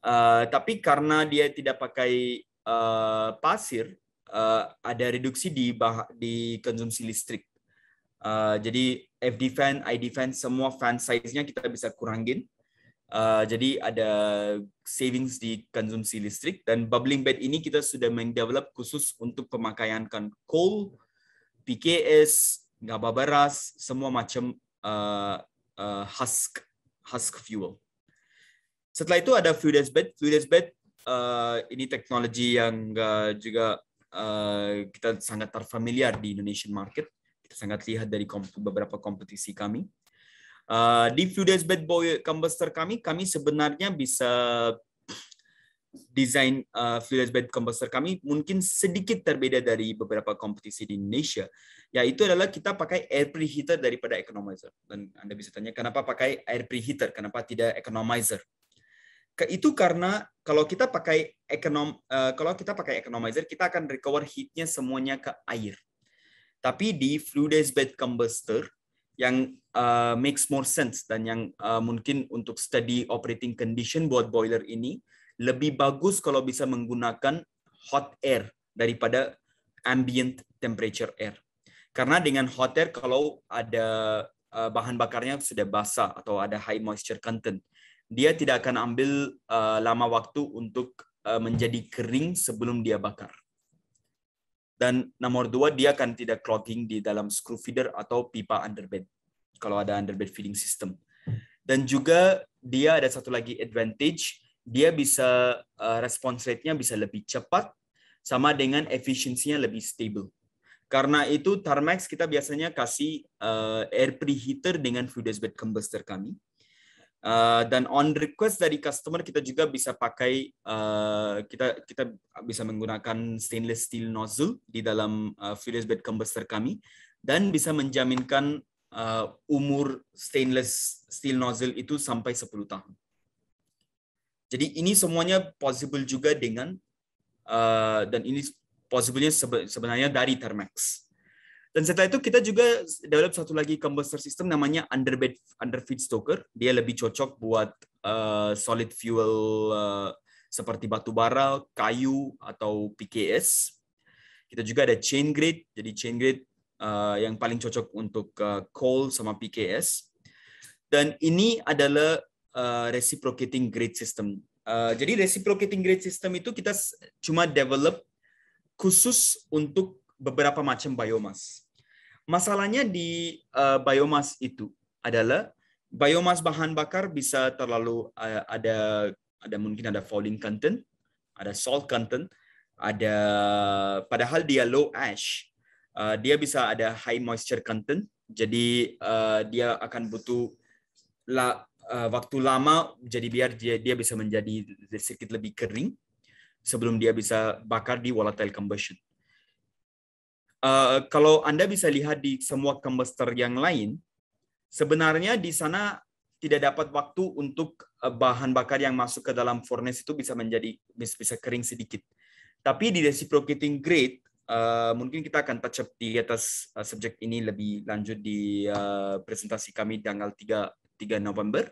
Uh, tapi karena dia tidak pakai uh, pasir, uh, ada reduksi di bah di konsumsi listrik. Uh, jadi FD fan, ID fan, semua fan size-nya kita bisa kurangin Uh, jadi ada savings di konsumsi listrik dan bubbling bed ini kita sudah mendevelop khusus untuk pemakaian kan coal, PKS, gaba beras, semua macam uh, uh, husk husk fuel. Setelah itu ada fluidized bed. Fluidized bed uh, ini teknologi yang uh, juga uh, kita sangat terfamiliar di Indonesian market. Kita sangat lihat dari komp beberapa kompetisi kami Eh, di few days bad boy combustor kami, kami sebenarnya bisa desain uh, few days bad combustor kami mungkin sedikit terbeda dari beberapa kompetisi di Indonesia. Yaitu adalah kita pakai air preheater daripada economizer. Dan Anda bisa tanya kenapa pakai air preheater, kenapa tidak economizer? itu karena kalau kita pakai ekonom uh, eh, kalau kita pakai economizer kita akan recover heatnya semuanya ke air tapi di fluidized bed combustor yang uh, makes more sense dan yang uh, mungkin untuk study operating condition buat boiler ini lebih bagus kalau bisa menggunakan hot air daripada ambient temperature air. Karena dengan hot air kalau ada uh, bahan bakarnya sudah basah atau ada high moisture content, dia tidak akan ambil uh, lama waktu untuk uh, menjadi kering sebelum dia bakar. Dan nomor dua, dia akan tidak clogging di dalam screw feeder atau pipa underbed, kalau ada underbed feeding system. Dan juga dia ada satu lagi advantage, dia bisa uh, response rate-nya bisa lebih cepat, sama dengan efisiensinya lebih stable. Karena itu Tarmax kita biasanya kasih uh, air preheater dengan fluidized bed combustor kami Eh, dan on request dari customer kita juga bisa pakai uh, kita kita bisa menggunakan stainless steel nozzle di dalam uh, eh, furious bed combustor kami dan bisa menjaminkan uh, umur stainless steel nozzle itu sampai 10 tahun. Jadi ini semuanya possible juga dengan uh, dan ini possible sebenarnya dari Thermax. Dan setelah itu kita juga develop satu lagi combustor system namanya underbed underfeed stoker. Dia lebih cocok buat uh, solid fuel uh, seperti batu bara, kayu atau PKS. Kita juga ada chain grade. Jadi chain grade uh, yang paling cocok untuk uh, coal sama PKS. Dan ini adalah uh, reciprocating grade system. Uh, jadi reciprocating grade system itu kita cuma develop khusus untuk beberapa macam biomas. Masalahnya di uh, eh, biomas itu adalah biomas bahan bakar bisa terlalu uh, ada ada mungkin ada fouling content, ada salt content, ada padahal dia low ash, uh, dia bisa ada high moisture content, jadi uh, dia akan butuh la, uh, waktu lama, jadi biar dia dia bisa menjadi sedikit lebih kering sebelum dia bisa bakar di volatile combustion. Eh, kalau Anda bisa lihat di semua kemester yang lain, sebenarnya di sana tidak dapat waktu untuk eh, bahan bakar yang masuk ke dalam furnace itu bisa menjadi bisa kering sedikit. Tapi di reciprocating grade uh, mungkin kita akan touch up di atas uh, subjek ini lebih lanjut di uh, presentasi kami tanggal 3 3 November.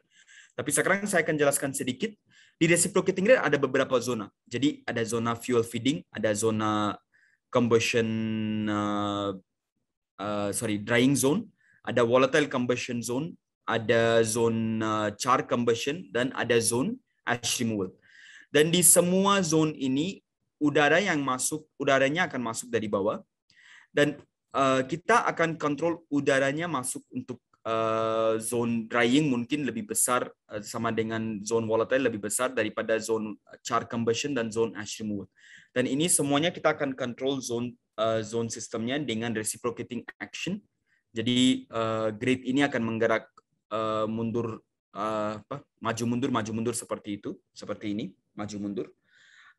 Tapi sekarang saya akan jelaskan sedikit. Di reciprocating grade ada beberapa zona. Jadi ada zona fuel feeding, ada zona combustion, uh, uh, sorry, drying zone, ada volatile combustion zone, ada zone uh, char combustion, dan ada zone ash removal. Dan di semua zone ini udara yang masuk, udaranya akan masuk dari bawah, dan uh, kita akan kontrol udaranya masuk untuk uh, zone drying mungkin lebih besar uh, sama dengan zone volatile lebih besar daripada zone eh, char combustion dan zone ash removal. Dan ini semuanya kita akan control zone uh, zone sistemnya dengan reciprocating action. Jadi uh, grid ini akan menggerak uh, mundur uh, apa maju mundur maju mundur seperti itu seperti ini maju mundur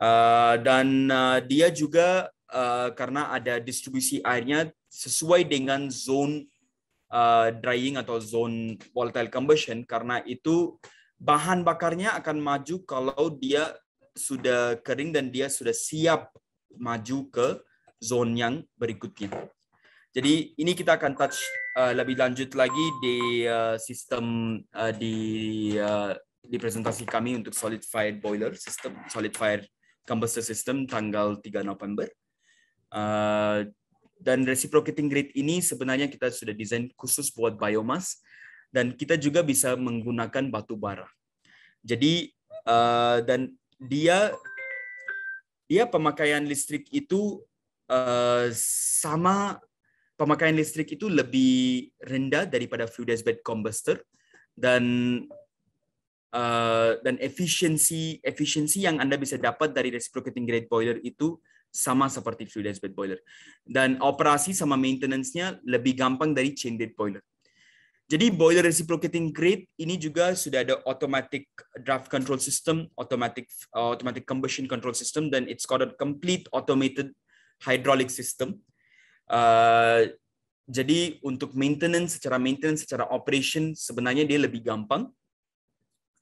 uh, dan uh, dia juga uh, karena ada distribusi airnya sesuai dengan zone uh, drying atau zone volatile combustion karena itu bahan bakarnya akan maju kalau dia sudah kering dan dia sudah siap maju ke zone yang berikutnya. Jadi ini kita akan touch uh, lebih lanjut lagi di uh, sistem uh, di uh, di presentasi kami untuk solid fire boiler system, solid fire combustor system tanggal 3 November. Uh, dan reciprocating grid ini sebenarnya kita sudah desain khusus buat biomass dan kita juga bisa menggunakan batu bara. Jadi uh, dan dia dia pemakaian listrik itu uh, sama pemakaian listrik itu lebih rendah daripada fuel gas bed combustor dan uh, dan efisiensi efisiensi yang Anda bisa dapat dari reciprocating grade boiler itu sama seperti fluidized bed boiler. Dan operasi sama maintenance-nya lebih gampang dari chain bed boiler. Jadi boiler reciprocating grate ini juga sudah ada automatic draft control system, automatic uh, automatic combustion control system, dan it's called a complete automated hydraulic system. Uh, jadi untuk maintenance secara maintenance secara operation sebenarnya dia lebih gampang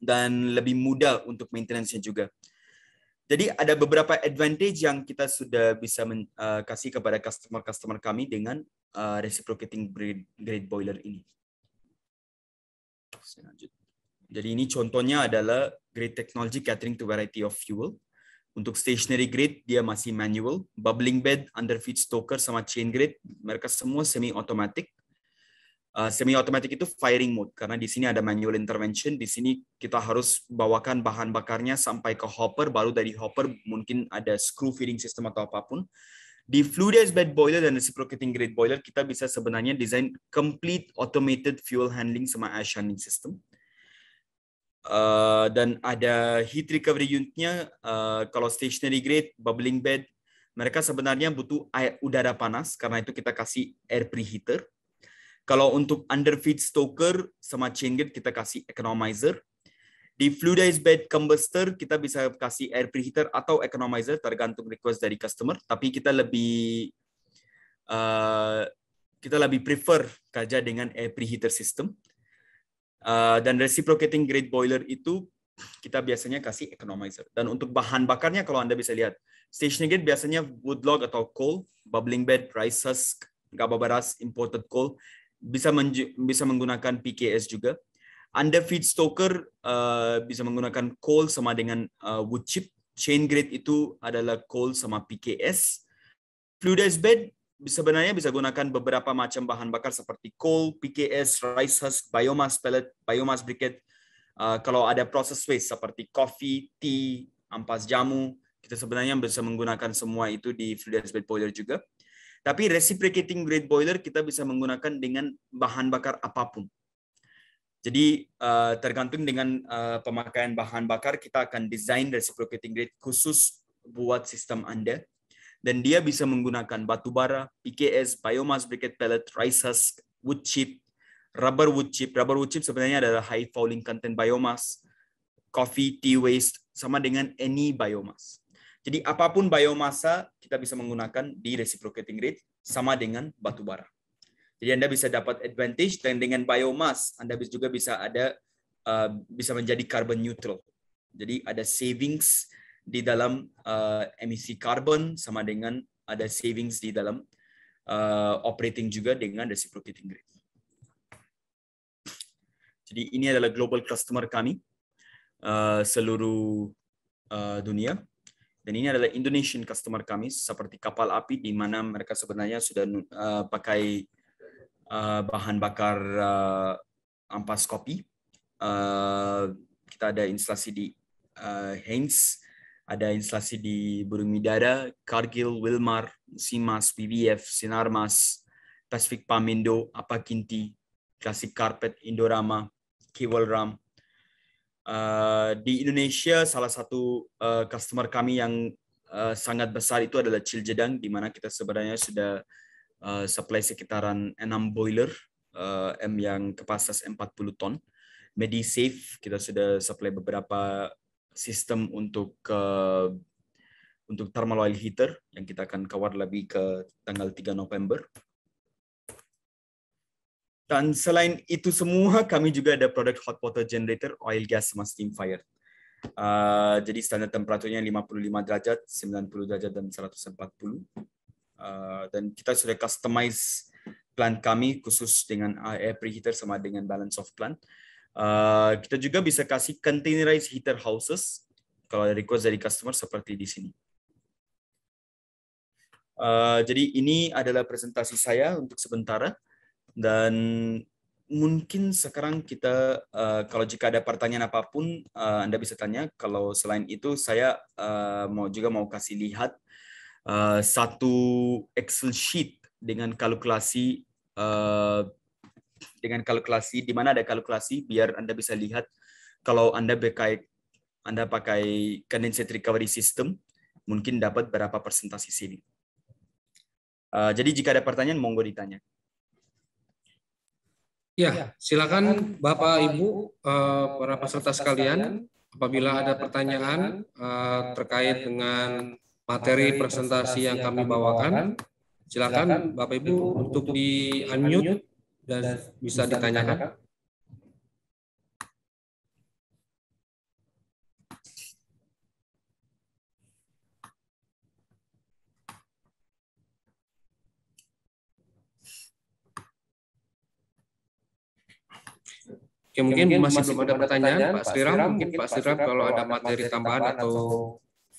dan lebih mudah untuk maintenance-nya juga. Jadi ada beberapa advantage yang kita sudah bisa men, uh, kasih kepada customer-customer kami dengan uh, reciprocating grade, grade boiler ini. Jadi ini contohnya adalah grade technology catering to variety of fuel. Untuk stationary grade dia masih manual, bubbling bed, underfeed stoker sama chain grade mereka semua semi automatic. Eh, semi automatic itu firing mode karena di sini ada manual intervention di sini kita harus bawakan bahan bakarnya sampai ke hopper baru dari hopper mungkin ada screw feeding system atau apapun di fluidized bed boiler dan reciprocating grate boiler kita bisa sebenarnya desain complete automated fuel handling sama air handling system uh, dan ada heat recovery unitnya uh, kalau stationary grade bubbling bed mereka sebenarnya butuh air udara panas karena itu kita kasih air preheater kalau untuk underfeed stoker sama chain gate kita kasih economizer. Di fluidized bed combustor kita bisa kasih air preheater atau economizer tergantung request dari customer. Tapi kita lebih uh, kita lebih prefer kerja dengan air preheater system. Uh, dan reciprocating grade boiler itu kita biasanya kasih economizer. Dan untuk bahan bakarnya kalau Anda bisa lihat, stationary gate biasanya wood log atau coal, bubbling bed, rice husk, gaba beras, imported coal, bisa bisa menggunakan PKS juga. Anda feed stoker uh, bisa menggunakan coal sama dengan uh, wood chip. Chain grade itu adalah coal sama PKS. Fluidized bed sebenarnya bisa gunakan beberapa macam bahan bakar seperti coal, PKS, rice husk, biomass pellet, biomass briquette. Uh, kalau ada proses waste seperti coffee, tea, ampas jamu, kita sebenarnya bisa menggunakan semua itu di fluidized bed boiler juga. Tapi reciprocating grade boiler kita bisa menggunakan dengan bahan bakar apapun. Jadi eh, tergantung dengan eh, pemakaian bahan bakar kita akan desain reciprocating grade khusus buat sistem Anda dan dia bisa menggunakan batu bara, PKS, biomass briquette pellet, rice husk, wood chip, rubber wood chip. Rubber wood chip sebenarnya adalah high fouling content biomass, coffee, tea waste sama dengan any biomass. Jadi apapun biomasa kita bisa menggunakan di reciprocating rate sama dengan batu bara. Jadi Anda bisa dapat advantage dan dengan biomass Anda juga bisa ada uh, bisa menjadi carbon neutral. Jadi ada savings di dalam uh, emisi karbon sama dengan ada savings di dalam uh, operating juga dengan reciprocating grid. Jadi ini adalah global customer kami uh, seluruh uh, dunia. Dan ini adalah Indonesian customer kami, seperti kapal api, di mana mereka sebenarnya sudah uh, pakai uh, bahan bakar uh, ampas kopi. Uh, kita ada instalasi di uh, Haines, ada instalasi di Burumidara, Kargil, Wilmar, Simas, PVF, Sinarmas, Pacific Pamindo, Apakinti, Classic Carpet, Indorama, Kewalram, Eh, di Indonesia salah satu uh, customer kami yang uh, sangat besar itu adalah Ciljedang di mana kita sebenarnya sudah uh, supply sekitaran enam boiler uh, M yang kapasitas 40 ton. MediSafe kita sudah supply beberapa sistem untuk uh, untuk thermal oil heater yang kita akan kawal lebih ke tanggal 3 November. Dan selain itu semua kami juga ada produk hot water generator oil gas sama steam fire. Uh, jadi standar temperaturnya 55 derajat, 90 derajat dan 140. Uh, ah, dan kita sudah customize plant kami khusus dengan air preheater sama dengan balance of plant. Uh, kita juga bisa kasih containerized heater houses kalau ada request dari customer seperti di sini. Uh, jadi ini adalah presentasi saya untuk sementara. Dan mungkin sekarang kita uh, kalau jika ada pertanyaan apapun uh, Anda bisa tanya. Kalau selain itu saya uh, mau juga mau kasih lihat uh, satu Excel sheet dengan kalkulasi uh, dengan kalkulasi di mana ada kalkulasi biar Anda bisa lihat kalau Anda pakai Anda pakai condensed recovery system mungkin dapat berapa persentase sini. Uh, jadi jika ada pertanyaan monggo ditanya. Ya, ya, silakan Bapak Ibu eh, eh, para peserta sekalian apabila ada pertanyaan eh, terkait dengan materi presentasi yang kami bawakan, silakan Bapak Ibu untuk di unmute dan bisa ditanyakan. Ya, mungkin, mungkin masih, masih belum ada pertanyaan, pertanyaan Pak Sriram. Mungkin Pak Sriram kalau ada materi tambahan atau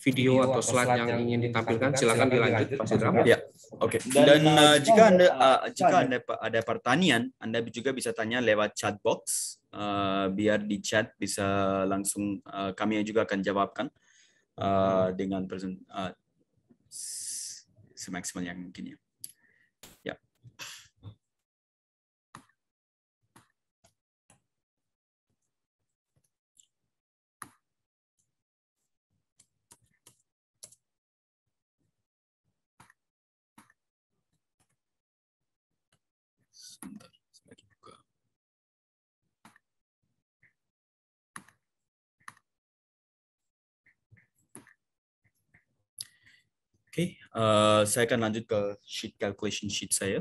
video atau slide yang ingin ditampilkan silakan dilanjut Pak Sriram. Ya, oke. Okay. Dan uh, jika anda uh, jika anda uh, ada pertanyaan, anda juga bisa tanya lewat chat box. Uh, biar di chat bisa langsung uh, kami juga akan jawabkan uh, hmm. dengan present uh, semaksimal yang mungkin ya. Oke, okay, uh, eh, saya akan lanjut ke sheet calculation sheet saya.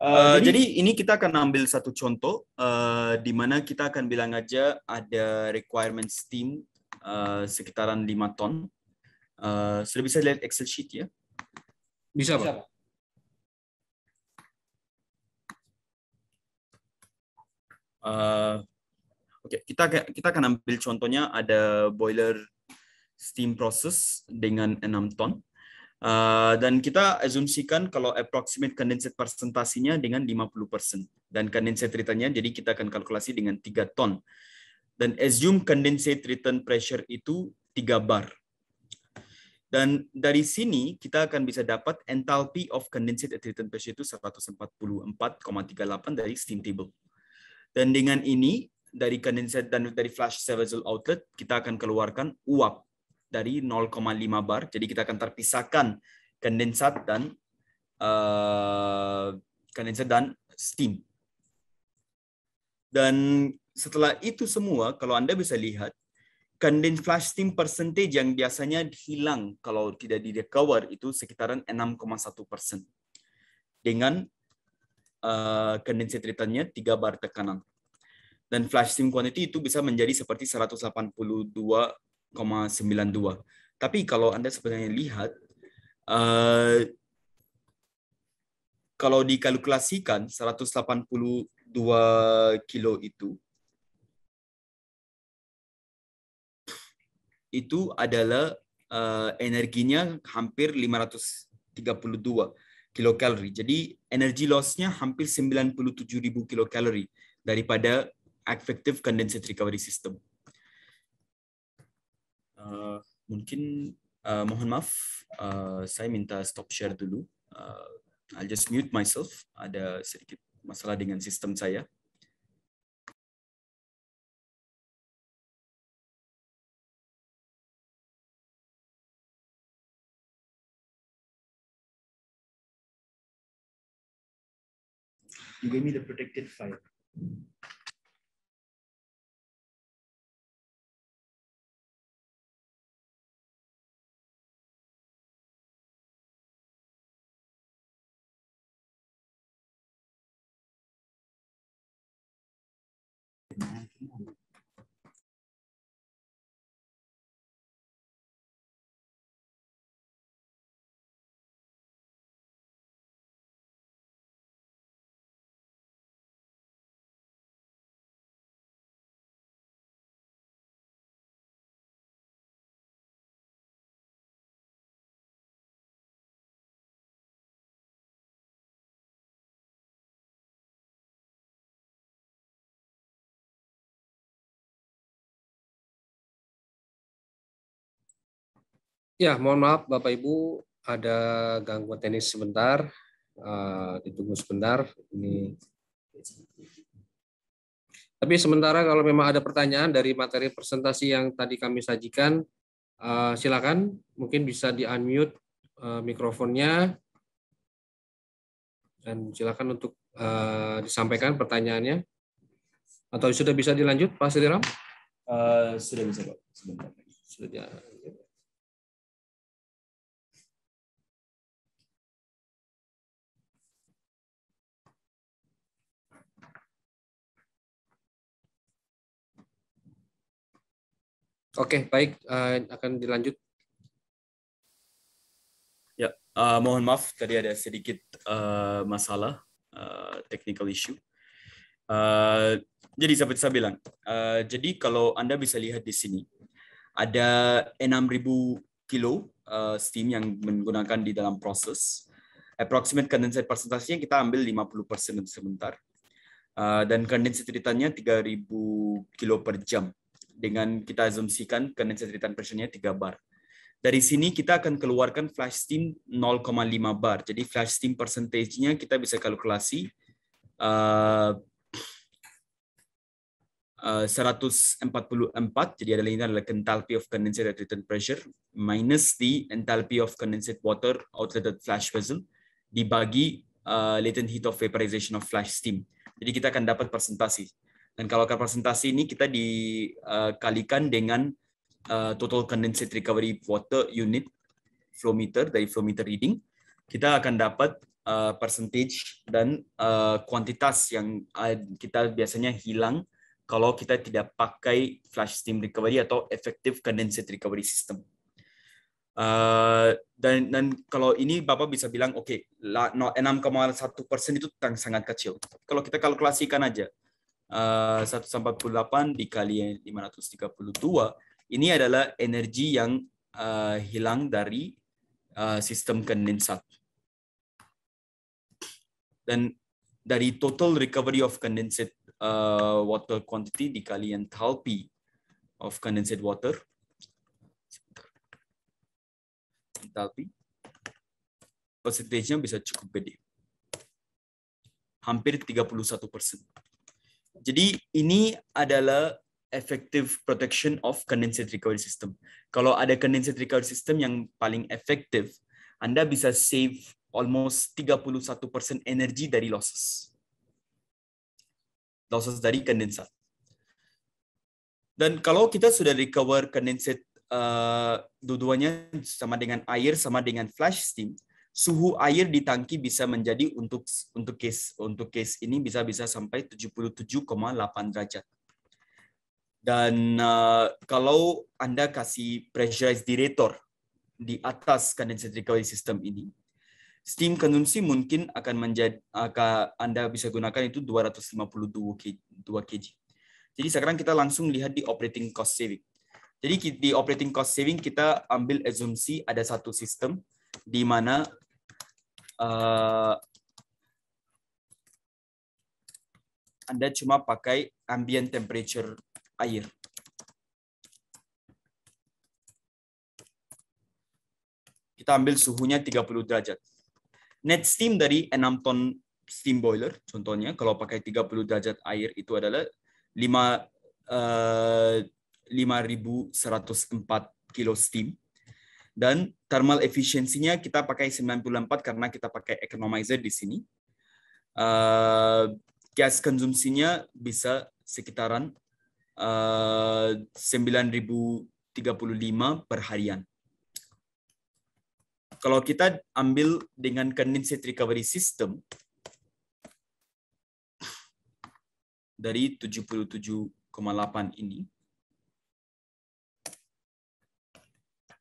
Eh, eh, jadi, jadi ini kita akan ambil satu contoh uh, di mana kita akan bilang aja ada requirement steam uh, sekitaran 5 ton. Uh, sudah bisa lihat Excel sheet ya? Bisa, Pak. Uh, Oke, okay. kita kita akan ambil contohnya ada boiler steam process dengan 6 ton. Uh, dan kita asumsikan kalau approximate condensate persentasinya dengan 50% dan condensate returnnya jadi kita akan kalkulasi dengan 3 ton dan assume condensate return pressure itu 3 bar dan dari sini kita akan bisa dapat enthalpy of condensate at return pressure itu 144,38 dari steam table dan dengan ini dari condensate dan dari flash serval outlet kita akan keluarkan uap dari 0,5 bar. Jadi kita akan terpisahkan kondensat dan uh, eh, kondensat dan steam. Dan setelah itu semua, kalau Anda bisa lihat, kondens flash steam percentage yang biasanya hilang kalau tidak di recover itu sekitaran 6,1 persen dengan uh, eh, kondensat rate 3 bar tekanan. Dan flash steam quantity itu bisa menjadi seperti 182 0,92. Tapi kalau Anda sebenarnya lihat, uh, kalau dikalkulasikan 182 kilo itu, itu adalah uh, energinya hampir 532 kilokalori. Jadi energi loss-nya hampir 97.000 kilokalori daripada effective condensate recovery system. Eh, mungkin uh, mohon maaf uh, saya minta stop share dulu uh, I'll just mute myself ada sedikit masalah dengan sistem saya You gave me the protected file. Ya, mohon maaf Bapak Ibu, ada gangguan teknis sebentar. Uh, ditunggu sebentar. Ini. Tapi sementara kalau memang ada pertanyaan dari materi presentasi yang tadi kami sajikan, uh, silakan mungkin bisa di unmute uh, eh, mikrofonnya dan silakan untuk uh, disampaikan pertanyaannya. Atau sudah bisa dilanjut, Pak Sidiram? Uh, sudah bisa, Pak. Sebentar. Sudah. Oke, baik. Uh, akan dilanjut. Ya, uh, mohon maaf tadi ada sedikit uh, masalah uh, technical issue. Uh, jadi seperti saya bilang, uh, jadi kalau Anda bisa lihat di sini, ada 6.000 kilo uh, steam yang menggunakan di dalam proses. Approximate condensate persentasenya kita ambil 50% sebentar. Uh, dan condensate ceritanya 3.000 kilo per jam dengan kita asumsikan kondensasi return pressure-nya 3 bar. Dari sini kita akan keluarkan flash steam 0,5 bar. Jadi flash steam percentage-nya kita bisa kalkulasi uh, uh, 144, jadi adalah ini adalah enthalpy of condensate return pressure minus the enthalpy of condensate water outletted flash vessel dibagi uh, latent heat of vaporization of flash steam. Jadi kita akan dapat presentasi. Dan kalau representasi ini kita dikalikan eh, dengan eh, total condensate recovery water unit flow meter dari flow meter reading, kita akan dapat uh, percentage dan kuantitas yang kita biasanya hilang kalau kita tidak pakai flash steam recovery atau effective condensate recovery system. Uh, dan, dan kalau ini Bapak bisa bilang, oke, okay, 6,1 persen itu sangat kecil. Kalau kita kalkulasikan aja, 148 eh, dikali 532 ini adalah energi yang uh, hilang dari uh, sistem kondensat. Dan dari total recovery of condensate uh, water quantity dikali enthalpy of condensate water. Enthalpy. Persentasenya bisa cukup gede. Hampir 31 persen. Jadi ini adalah effective protection of condensate recovery system. Kalau ada condensate recovery system yang paling efektif, Anda bisa save almost 31% energi dari losses. Losses dari kondensat. Dan kalau kita sudah recover condensate uh, dua-duanya sama dengan air sama dengan flash steam, suhu air di tangki bisa menjadi untuk untuk case untuk case ini bisa bisa sampai 77,8 derajat. Dan uh, kalau Anda kasih pressurized director di atas condensed recovery system ini, steam konsumsi mungkin akan menjadi akan Anda bisa gunakan itu 252 kg, 2 kg. Jadi sekarang kita langsung lihat di operating cost saving. Jadi di operating cost saving kita ambil asumsi ada satu sistem di mana uh, Anda cuma pakai ambient temperature air. Kita ambil suhunya 30 derajat. Net steam dari 6 ton steam boiler, contohnya kalau pakai 30 derajat air itu adalah 5 uh, 5104 kilo steam dan thermal efisiensinya kita pakai 94 karena kita pakai economizer di sini. Uh, gas konsumsinya bisa sekitaran eh, uh, 9.035 per harian. Kalau kita ambil dengan condensate recovery system dari 77,8 ini,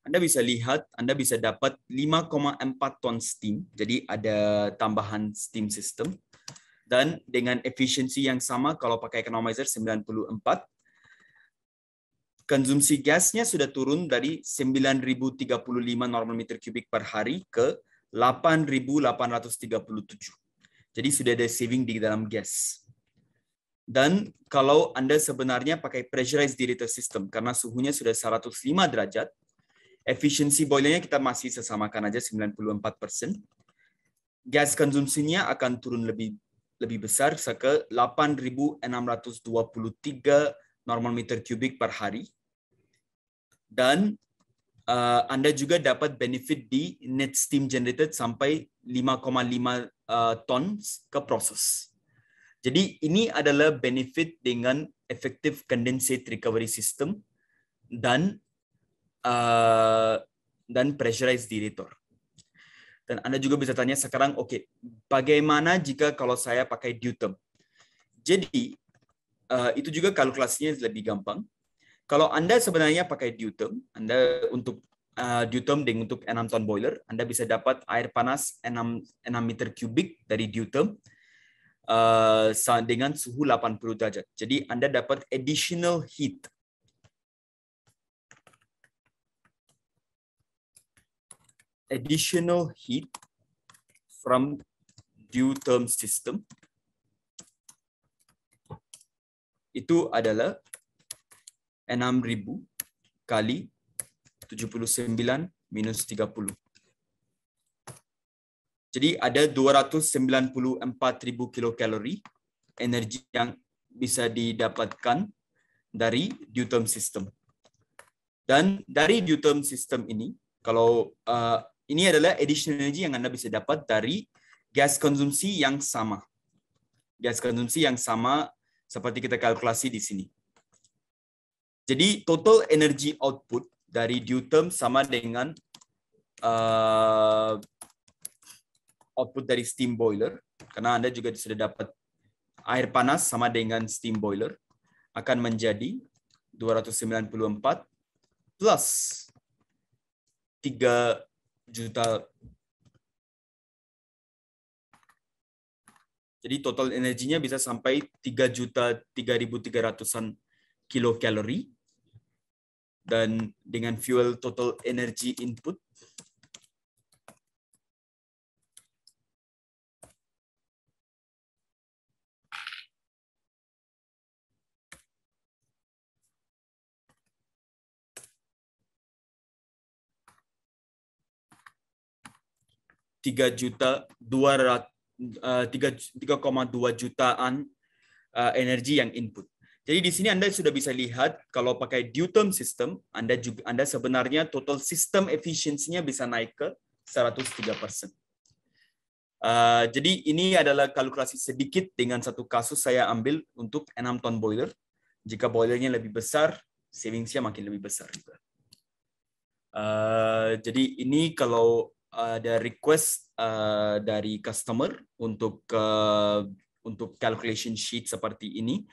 Anda bisa lihat, Anda bisa dapat 5,4 ton steam. Jadi ada tambahan steam system. Dan dengan efisiensi yang sama kalau pakai economizer 94, konsumsi gasnya sudah turun dari 9.035 normal meter kubik per hari ke 8.837. Jadi sudah ada saving di dalam gas. Dan kalau Anda sebenarnya pakai pressurized derailleur system karena suhunya sudah 105 derajat, efisiensi boilernya kita masih sesamakan aja 94 persen. Gas konsumsinya akan turun lebih lebih besar ke 8.623 normal meter kubik per hari. Dan uh, Anda juga dapat benefit di net steam generated sampai 5,5 uh, tons ke proses. Jadi ini adalah benefit dengan effective condensate recovery system dan uh, dan pressurize di Dan Anda juga bisa tanya sekarang, oke, okay, bagaimana jika kalau saya pakai due Jadi, uh, itu juga kalau kalkulasinya lebih gampang. Kalau Anda sebenarnya pakai due Anda untuk uh, dengan untuk 6 ton boiler, Anda bisa dapat air panas 6, 6 meter kubik dari due uh, dengan suhu 80 derajat. Jadi Anda dapat additional heat additional heat from due term system itu adalah 6000 kali 79 minus 30. Jadi ada 294000 kilokalori energi yang bisa didapatkan dari due term system. Dan dari due term system ini kalau uh, Ini adalah additional energy yang Anda bisa dapat dari gas konsumsi yang sama. Gas konsumsi yang sama seperti kita kalkulasi di sini. Jadi total energy output dari due term sama dengan uh, output dari steam boiler. Karena Anda juga sudah dapat air panas sama dengan steam boiler akan menjadi 294 plus 3 juta Jadi total energinya bisa sampai 3 juta 3.300-an kilokalori. Dan dengan fuel total energy input 3 juta 2 3,2 eh, jutaan eh, energi yang input. Jadi di sini Anda sudah bisa lihat kalau pakai due term system, Anda juga Anda sebenarnya total system efisiensinya bisa naik ke 103%. Uh, eh, jadi ini adalah kalkulasi sedikit dengan satu kasus saya ambil untuk 6 ton boiler. Jika boilernya lebih besar, savings-nya makin lebih besar juga. Uh, jadi ini kalau Eh, ada request uh, dari customer untuk uh, untuk calculation sheet seperti ini,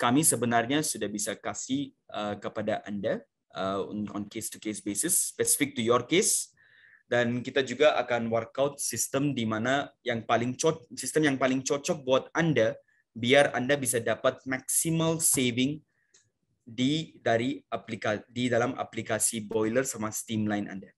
kami sebenarnya sudah bisa kasih uh, kepada Anda uh, on case to case basis specific to your case dan kita juga akan workout sistem di mana yang paling cocok sistem yang paling cocok buat Anda biar Anda bisa dapat maksimal saving di dari aplikasi di dalam aplikasi boiler sama streamline Anda.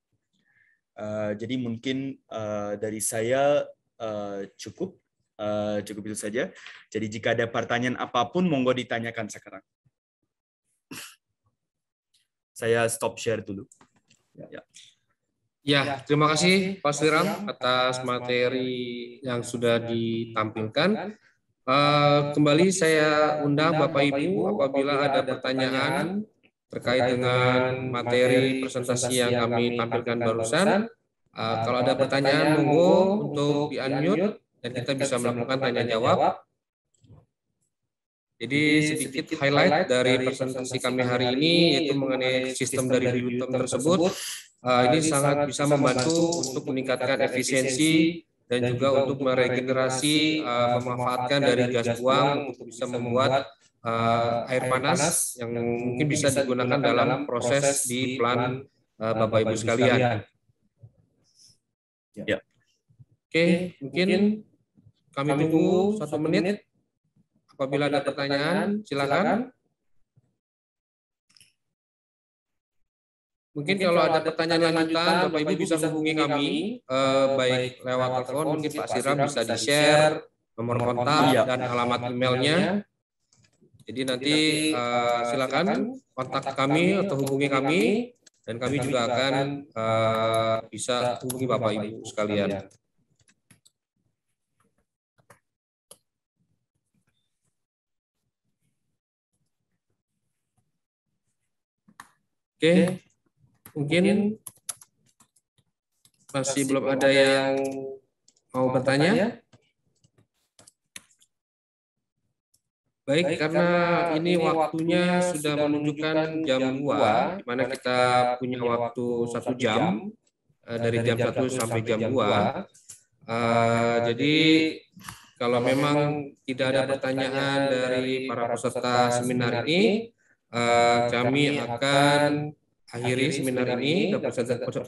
Eh, jadi mungkin uh, dari saya uh, cukup uh, cukup itu saja. Jadi jika ada pertanyaan apapun monggo ditanyakan sekarang. Saya stop share dulu. Ya. ya. Ya, ya. terima kasih Pak Siram atas materi yang sudah ditampilkan. kembali saya undang Bapak Ibu apabila ada pertanyaan terkait dengan materi presentasi yang kami tampilkan barusan. Uh, kalau ada pertanyaan, monggo untuk di-unmute dan kita bisa melakukan tanya jawab. Jadi sedikit highlight dari presentasi kami hari ini yaitu mengenai sistem dari Hutom tersebut. Uh, ini sangat bisa membantu untuk meningkatkan efisiensi dan juga untuk meregenerasi uh, memanfaatkan dari gas buang untuk bisa membuat uh, air, panas, yang mungkin bisa digunakan dalam proses di plan uh, eh, eh, Bapak Ibu sekalian. Ya. Oke, mungkin, kami tunggu satu menit. Apabila ada pertanyaan, silakan. Mungkin, kalau ada pertanyaan lanjutan, Bapak Ibu bisa menghubungi kami, eh, baik lewat telepon, mungkin Pak Siram bisa di-share nomor kontak iya. dan alamat iya. emailnya jadi nanti, uh, silakan, kontak kami atau hubungi kami, dan kami, juga akan uh, bisa hubungi Bapak Ibu sekalian. Oke, okay. mungkin, mungkin masih belum ada yang mau bertanya. bertanya. Baik, Baik karena, karena ini waktunya sudah menunjukkan jam 2, di mana kita punya waktu satu jam, eh, eh, dari jam 1 sampai jam 2. Uh, eh, nah, jadi kalau memang tidak ada pertanyaan dari para peserta seminar ini, uh, kami akan akhiri seminar ini,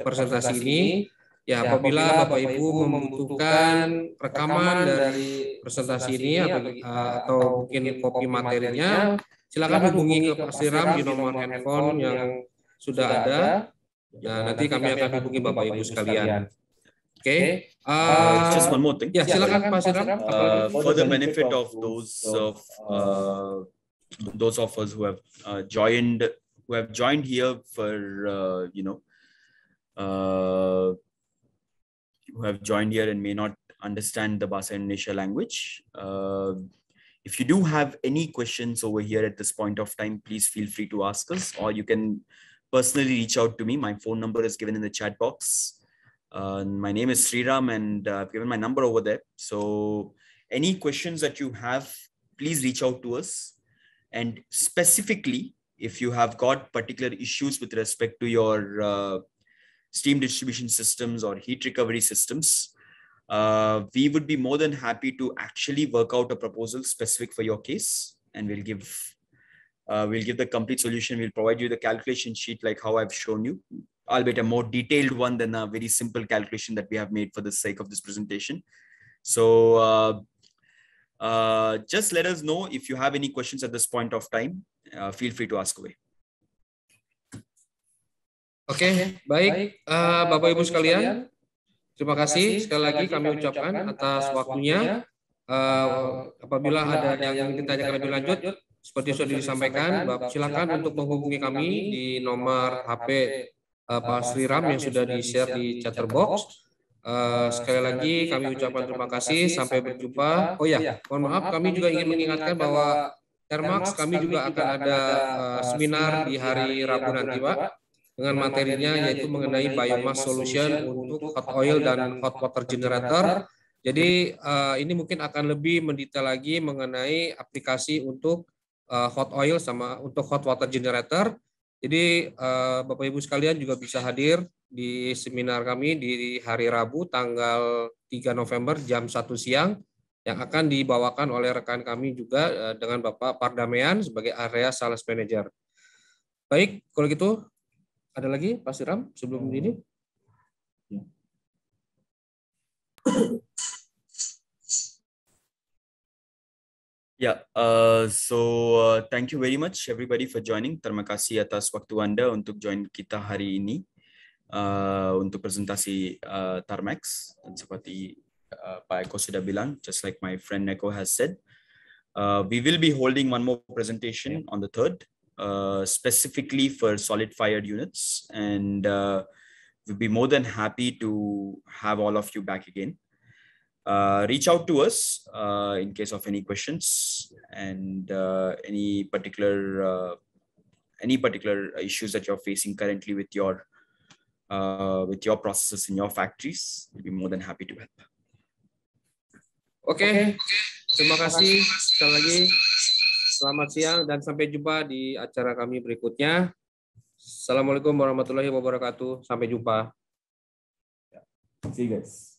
presentasi ini Ya, ya apabila Bapak Ibu membutuhkan rekaman dari presentasi ini atau, atau eh, mungkin kopi materinya, silakan hubungi ke Pak Siram di nomor handphone yang sudah ada. Nah, nanti kami akan hubungi Bapak Ibu sekalian. Oke. Okay. Eh, uh, Just one more thing. Ya, ya silakan Pak Siram. Uh, for the benefit of those of uh, uh, those of us who have uh, joined who have joined here for uh, you know uh, who have joined here and may not understand the Basa Indonesia language. Uh, if you do have any questions over here at this point of time, please feel free to ask us or you can personally reach out to me. My phone number is given in the chat box. Uh, my name is Sriram and uh, I've given my number over there. So any questions that you have, please reach out to us. And specifically, if you have got particular issues with respect to your uh, steam distribution systems or heat recovery systems, uh, we would be more than happy to actually work out a proposal specific for your case, and we'll give uh, we'll give the complete solution. We'll provide you the calculation sheet like how I've shown you, albeit a more detailed one than a very simple calculation that we have made for the sake of this presentation. So uh, uh, just let us know if you have any questions at this point of time. Uh, feel free to ask away. Oke, okay, baik, baik. Uh, Bapak Ibu sekalian, terima kasih sekali lagi kami ucapkan atas waktunya. Uh, apabila ada yang ingin ditanyakan lebih lanjut, seperti sudah disampaikan, Bapak silakan untuk menghubungi kami di nomor HP uh, eh, Pak Sri Ram yang sudah di-share di chatterbox. Uh, sekali lagi kami ucapkan terima kasih, sampai berjumpa. Oh ya, mohon maaf, kami juga ingin mengingatkan bahwa Termax kami juga akan ada seminar di hari Rabu nanti, Pak dengan materinya yaitu mengenai biomass solution untuk hot oil dan hot water generator. Jadi eh, ini mungkin akan lebih mendetail lagi mengenai aplikasi untuk eh, hot oil sama untuk hot water generator. Jadi eh, Bapak Ibu sekalian juga bisa hadir di seminar kami di hari Rabu tanggal 3 November jam 1 siang yang akan dibawakan oleh rekan kami juga dengan Bapak Pardamean sebagai area sales manager. Baik, kalau gitu ada lagi Pak Siram sebelum oh. ini? Ya. Yeah, ya, uh, so uh, thank you very much everybody for joining. Terima kasih atas waktu Anda untuk join kita hari ini uh, untuk presentasi uh, Tarmax. Dan seperti uh, Pak Eko sudah bilang, just like my friend Eko has said, uh, we will be holding one more presentation on the third. Uh, specifically for solid fired units. And uh, we'll be more than happy to have all of you back again. Uh, reach out to us uh, in case of any questions and uh, any particular any particular issues that you're facing currently with your with your processes in your factories. We'll be more than happy to help. okay. okay. terima kasih sekali lagi. selamat siang dan sampai jumpa di acara kami berikutnya. Assalamualaikum warahmatullahi wabarakatuh. Sampai jumpa. Ya. See you guys.